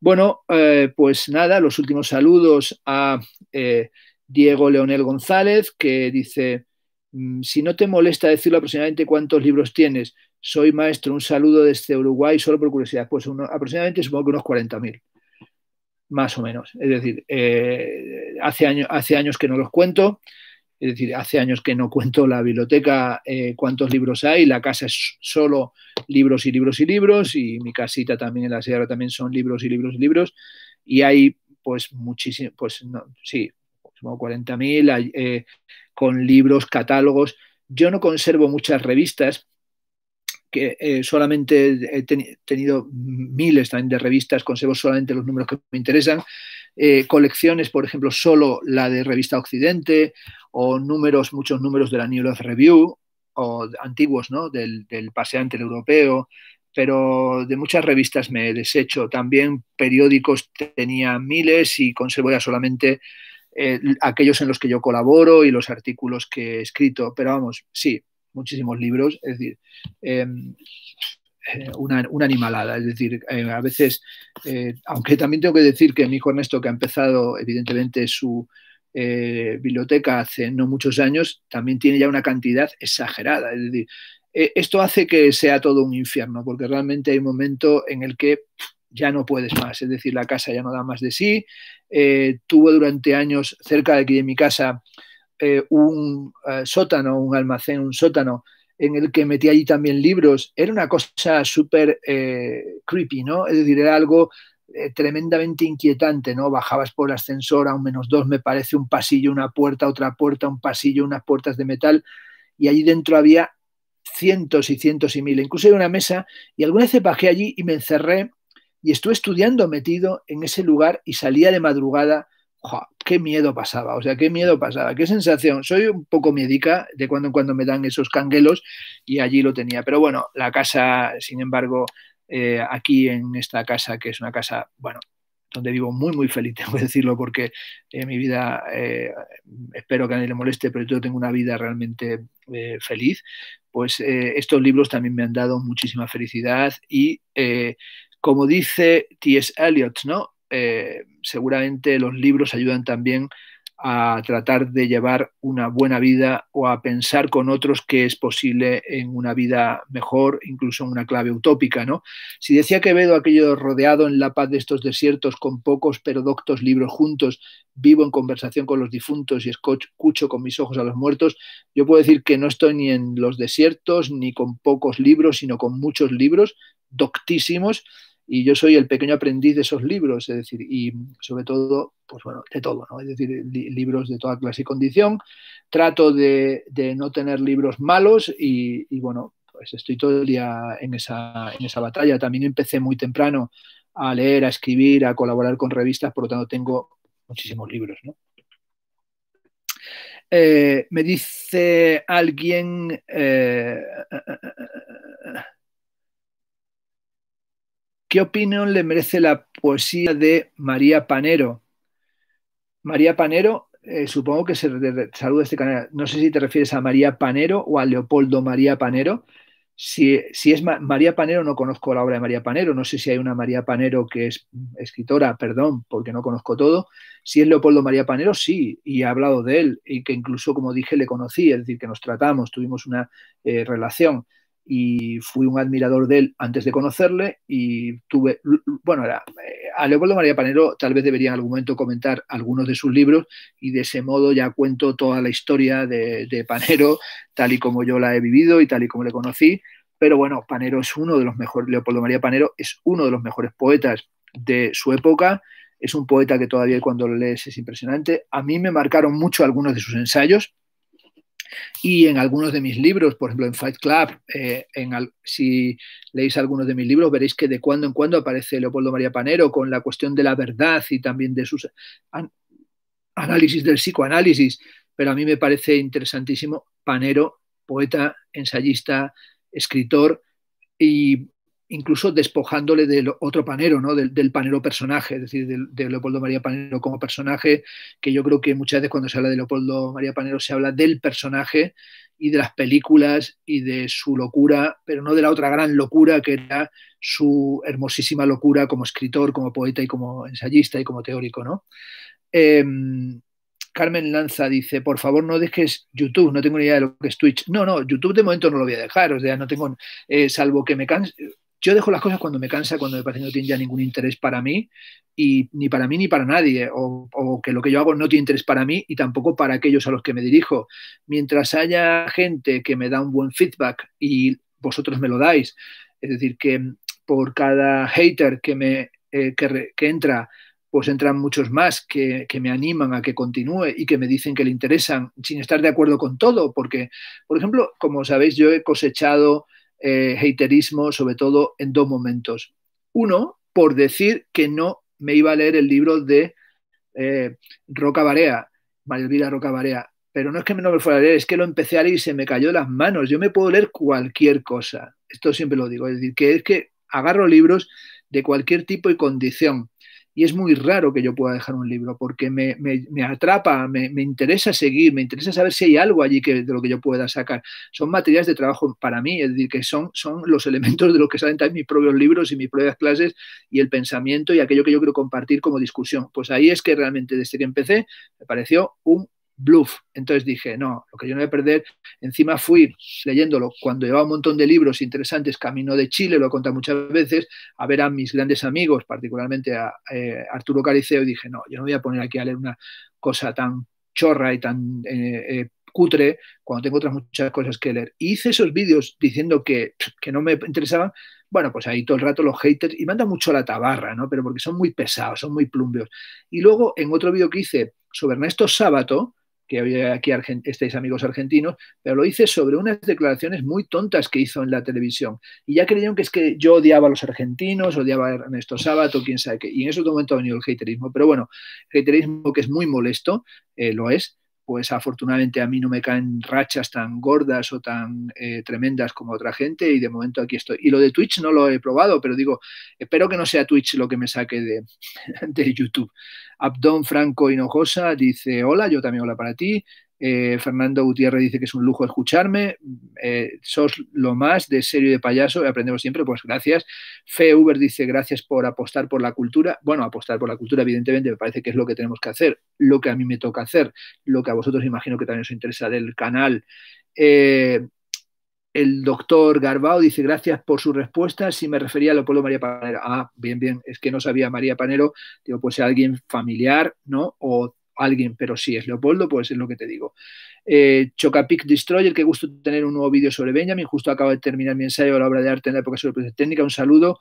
Bueno, eh, pues nada, los últimos saludos a eh, Diego Leonel González, que dice, mm, si no te molesta decirlo aproximadamente cuántos libros tienes, soy maestro, un saludo desde Uruguay, solo por curiosidad, pues aproximadamente supongo que unos 40.000 más o menos. Es decir, hace, hace años que no los cuento, es decir, hace años que no cuento la biblioteca eh, cuántos libros hay, la casa es solo libros y libros y libros, y mi casita también en la sierra también son libros y libros y libros, y hay pues muchísimos, pues no, sí, como 40.000 eh, con libros, catálogos. Yo no conservo muchas revistas que eh, solamente he eh, tenido miles también de revistas, conservo solamente los números que me interesan, eh, colecciones, por ejemplo, solo la de Revista Occidente, o números, muchos números de la New York Review, o antiguos, ¿no? Del, paseante europeo, pero de muchas revistas me he deshecho. También periódicos tenía miles y conservo ya solamente aquellos en los que yo colaboro y los artículos que he escrito. Pero vamos, sí, muchísimos libros, es decir, em, eh, una, animalada. Es decir, em, a veces, eh, aunque también tengo que decir que mi hijo Ernesto, que ha empezado evidentemente su eh, biblioteca hace no muchos años, también tiene ya una cantidad exagerada. Es decir, e, esto hace que sea todo un infierno, porque realmente hay un momento en el que ya no puedes más, es decir, la casa ya no da más de sí. tuvo durante años cerca de aquí de mi casa eh, un eh, sótano, un almacén, un sótano, en el que metía allí también libros. Era una cosa súper eh, creepy, ¿no? Es decir, era algo tremendamente inquietante, ¿no? Bajabas por el ascensor a un menos dos, me parece, un pasillo, una puerta, otra puerta, un pasillo, unas puertas de metal, y allí dentro había cientos y cientos y miles. Incluso hay una mesa, y alguna vez bajé allí y me encerré y estuve estudiando metido en ese lugar y salía de madrugada qué miedo pasaba, o sea, qué miedo pasaba, qué sensación. Soy un poco médica de cuando en cuando me dan esos canguelos y allí lo tenía. Pero bueno, la casa, sin embargo, eh, aquí en esta casa, que es una casa, bueno, donde vivo muy, muy feliz, tengo que decirlo, porque eh, mi vida, eh, espero que a nadie le moleste, pero yo tengo una vida realmente feliz, pues estos libros también me han dado muchísima felicidad y, como dice T.S. Eliot, ¿no? Eh, seguramente los libros ayudan también a tratar de llevar una buena vida o a pensar con otros que es posible en una vida mejor, incluso en una clave utópica. ¿no? Si decía que Quevedo aquello rodeado en la paz de estos desiertos con pocos pero doctos libros juntos, vivo en conversación con los difuntos y escucho con mis ojos a los muertos, yo puedo decir que no estoy ni en los desiertos ni con pocos libros, sino con muchos libros doctísimos y yo soy el pequeño aprendiz de esos libros, es decir, y sobre todo, pues bueno, de todo, ¿no? Es decir, libros de toda clase y condición. Trato de, no tener libros malos y, bueno, pues estoy todo el día en esa, batalla. También empecé muy temprano a leer, a escribir, a colaborar con revistas, por lo tanto tengo muchísimos libros, ¿no? Eh, me dice alguien... Eh, eh, ¿Qué opinión le merece la poesía de María Panero? María Panero, eh, supongo que se saluda este canal. No sé si te refieres a María Panero o a Leopoldo María Panero. Si, es María Panero, no conozco la obra de María Panero. No sé si hay una María Panero que es escritora, perdón, porque no conozco todo. Si es Leopoldo María Panero, sí, y he hablado de él, y que incluso, como dije, le conocí, es decir, que nos tratamos, tuvimos una eh, relación y fui un admirador de él antes de conocerle y tuve, bueno, era, eh, a Leopoldo María Panero tal vez debería en algún momento comentar algunos de sus libros y de ese modo ya cuento toda la historia de, de Panero tal y como yo la he vivido y tal y como le conocí, pero bueno, Panero es uno de los mejores, Leopoldo María Panero es uno de los mejores poetas de su época, es un poeta que todavía cuando lo lees es impresionante, a mí me marcaron mucho algunos de sus ensayos, y en algunos de mis libros, por ejemplo en Fight Club, eh, si leéis algunos de mis libros, veréis que de cuando en cuando aparece Leopoldo María Panero con la cuestión de la verdad y también de sus análisis del psicoanálisis. Pero a mí me parece interesantísimo Panero, poeta, ensayista, escritor y incluso despojándole del otro panero, ¿no? del, panero personaje, es decir, de, Leopoldo María Panero como personaje, que yo creo que muchas veces cuando se habla de Leopoldo María Panero se habla del personaje y de las películas y de su locura, pero no de la otra gran locura que era su hermosísima locura como escritor, como poeta y como ensayista y como teórico. ¿no? Em, Carmen Lanza dice, por favor no dejes YouTube, no tengo ni idea de lo que es Twitch. No, no, YouTube de momento no lo voy a dejar, o sea, no tengo, eh, salvo que me canse, yo dejo las cosas cuando me cansa, cuando me parece que no tiene ya ningún interés para mí, y ni para mí ni para nadie, o, que lo que yo hago no tiene interés para mí y tampoco para aquellos a los que me dirijo. Mientras haya gente que me da un buen feedback y vosotros me lo dais, es decir, que por cada hater que me eh, entra pues entran muchos más que, que, me animan a que continúe y que me dicen que le interesan sin estar de acuerdo con todo, porque, por ejemplo, como sabéis, yo he cosechado eh, haterismo, sobre todo en dos momentos. Uno, por decir que no me iba a leer el libro de eh, Roca Barea, María Elvira Roca Barea. Pero no es que no me fuera a leer, es que lo empecé a leer y se me cayó las manos. Yo me puedo leer cualquier cosa. Esto siempre lo digo. Es decir, que es que agarro libros de cualquier tipo y condición y es muy raro que yo pueda dejar un libro porque me, me, atrapa, me, me, interesa seguir, me interesa saber si hay algo allí que, de lo que yo pueda sacar. Son materias de trabajo para mí, es decir, que son, son los elementos de lo que salen también mis propios libros y mis propias clases y el pensamiento y aquello que yo quiero compartir como discusión. Pues ahí es que realmente desde que empecé me pareció un bluff. Entonces dije, no, lo que yo no voy a perder, encima fui leyéndolo cuando llevaba un montón de libros interesantes, Camino de Chile, lo he contado muchas veces, a ver a mis grandes amigos, particularmente a eh, Arturo Cariceo, y dije, no, yo no voy a poner aquí a leer una cosa tan chorra y tan eh, eh, cutre cuando tengo otras muchas cosas que leer. hice esos vídeos diciendo que, que no me interesaban, bueno, pues ahí todo el rato los haters, y manda mucho a la tabarra, ¿no? Pero porque son muy pesados, son muy plumbios. Y luego en otro vídeo que hice sobre Ernesto Sábato, que había aquí estáis amigos argentinos, pero lo hice sobre unas declaraciones muy tontas que hizo en la televisión. Y ya creyeron que es que yo odiaba a los argentinos, odiaba a Ernesto Sábato, quién sabe qué. Y en ese momento ha venido el haterismo. Pero bueno, el haterismo que es muy molesto, eh, lo es, pues afortunadamente a mí no me caen rachas tan gordas o tan eh, tremendas como otra gente y de momento aquí estoy. Y lo de Twitch no lo he probado, pero digo, espero que no sea Twitch lo que me saque de, de YouTube. Abdón Franco Hinojosa dice, hola, yo también hola para ti. Eh, Fernando Gutiérrez dice que es un lujo escucharme. Eh, sos lo más de serio y de payaso, aprendemos siempre, pues gracias. Fe Uber dice gracias por apostar por la cultura. Bueno, apostar por la cultura, evidentemente, me parece que es lo que tenemos que hacer, lo que a mí me toca hacer, lo que a vosotros imagino que también os interesa del canal. Eh, el doctor Garbao dice gracias por su respuesta. Si me refería a lo Leopoldo María Panero. Ah, bien, bien, es que no sabía María Panero. Digo, pues alguien familiar, ¿no? O alguien, pero si es Leopoldo, pues es lo que te digo. Eh, Chocapic Destroyer, qué gusto tener un nuevo vídeo sobre Benjamin. Justo acabo de terminar mi ensayo de la obra de arte en la época sobre técnica. Un saludo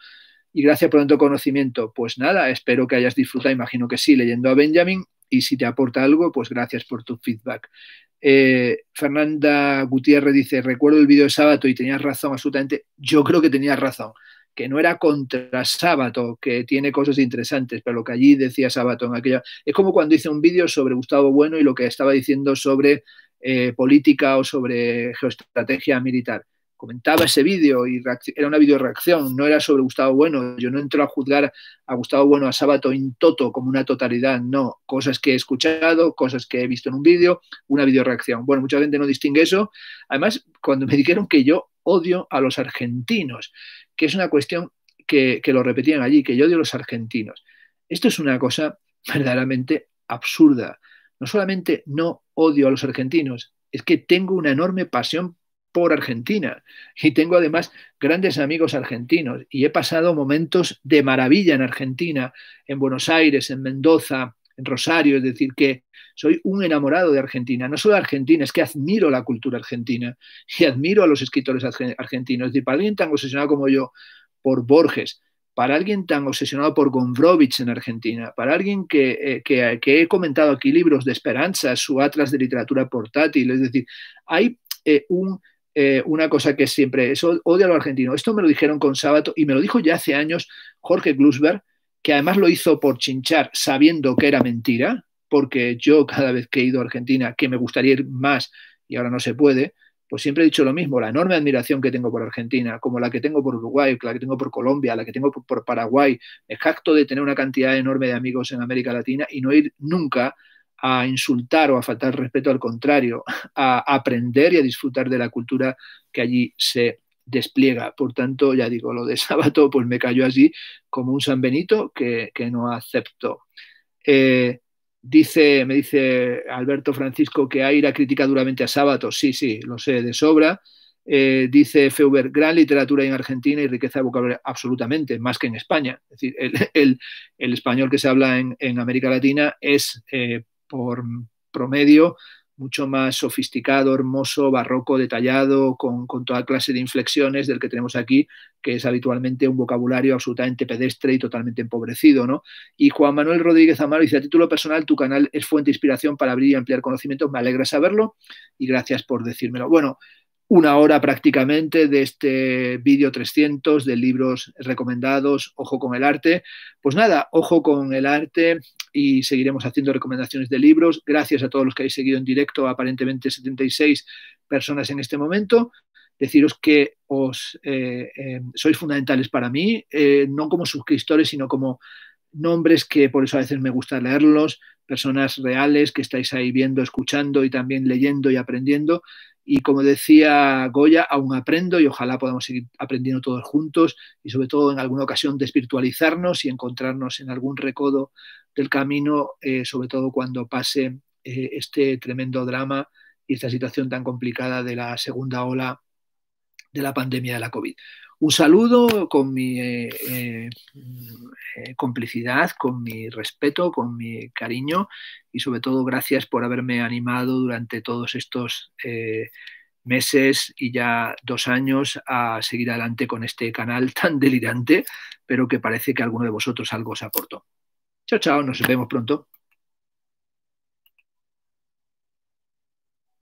y gracias por tanto conocimiento. Pues nada, espero que hayas disfrutado, imagino que sí, leyendo a Benjamin y si te aporta algo, pues gracias por tu feedback. Eh, Fernanda Gutiérrez dice, recuerdo el vídeo de sábado y tenías razón absolutamente, yo creo que tenías razón que no era contra Sábato, que tiene cosas interesantes, pero lo que allí decía Sábato en aquella... Es como cuando hice un vídeo sobre Gustavo Bueno y lo que estaba diciendo sobre eh, política o sobre geoestrategia militar. Comentaba ese vídeo y era una videoreacción, no era sobre Gustavo Bueno. Yo no entro a juzgar a Gustavo Bueno a Sábato en toto como una totalidad, no. Cosas que he escuchado, cosas que he visto en un vídeo, una videoreacción. Bueno, mucha gente no distingue eso. Además, cuando me dijeron que yo odio a los argentinos, que es una cuestión que, que lo repetían allí, que yo odio a los argentinos. Esto es una cosa verdaderamente absurda. No solamente no odio a los argentinos, es que tengo una enorme pasión por Argentina y tengo además grandes amigos argentinos y he pasado momentos de maravilla en Argentina, en Buenos Aires, en Mendoza, en Rosario, es decir, que soy un enamorado de Argentina, no solo Argentina, es que admiro la cultura argentina y admiro a los escritores argentinos. Es decir, para alguien tan obsesionado como yo por Borges, para alguien tan obsesionado por Gombrowicz en Argentina, para alguien que, eh, he comentado aquí libros de Esperanza, su Atlas de Literatura Portátil, es decir, hay eh, eh, una cosa que siempre es odio a lo argentino. Esto me lo dijeron con sábado y me lo dijo ya hace años Jorge Glusberg, que además lo hizo por chinchar sabiendo que era mentira, porque yo cada vez que he ido a Argentina, que me gustaría ir más y ahora no se puede, pues siempre he dicho lo mismo, la enorme admiración que tengo por Argentina, como la que tengo por Uruguay, la que tengo por Colombia, la que tengo por Paraguay, exacto acto de tener una cantidad enorme de amigos en América Latina y no ir nunca a insultar o a faltar respeto, al contrario, a aprender y a disfrutar de la cultura que allí se despliega. Por tanto, ya digo, lo de sábado pues me cayó así como un San Benito que, no acepto. Eh, dice, me dice Alberto Francisco que Aira critica duramente a sábado. Sí, sí, lo sé de sobra. Eh, dice Feuber, gran literatura en Argentina y riqueza de vocabulario, absolutamente, más que en España. Es decir, el, español que se habla en, América Latina es eh, por promedio mucho más sofisticado, hermoso, barroco, detallado, con, toda clase de inflexiones del que tenemos aquí, que es habitualmente un vocabulario absolutamente pedestre y totalmente empobrecido. ¿no? Y Juan Manuel Rodríguez Amaro dice, a título personal, tu canal es fuente de inspiración para abrir y ampliar conocimientos, me alegra saberlo y gracias por decírmelo. Bueno, una hora prácticamente de este vídeo 300 de libros recomendados, Ojo con el arte. Pues nada, ojo con el arte y seguiremos haciendo recomendaciones de libros. Gracias a todos los que habéis seguido en directo, aparentemente 76 personas en este momento. Deciros que os eh, em, sois fundamentales para mí, eh, no como suscriptores, sino como nombres que por eso a veces me gusta leerlos, personas reales que estáis ahí viendo, escuchando y también leyendo y aprendiendo y como decía Goya, aún aprendo y ojalá podamos seguir aprendiendo todos juntos y sobre todo en alguna ocasión desvirtualizarnos y encontrarnos en algún recodo del camino, eh, sobre todo cuando pase eh, este tremendo drama y esta situación tan complicada de la segunda ola de la pandemia de la COVID un saludo con mi eh, eh, eh, complicidad, con mi respeto, con mi cariño y sobre todo gracias por haberme animado durante todos estos meses y ya dos años a seguir adelante con este canal tan delirante, pero que parece que alguno de vosotros algo os aportó. Chao, chao, nos vemos pronto.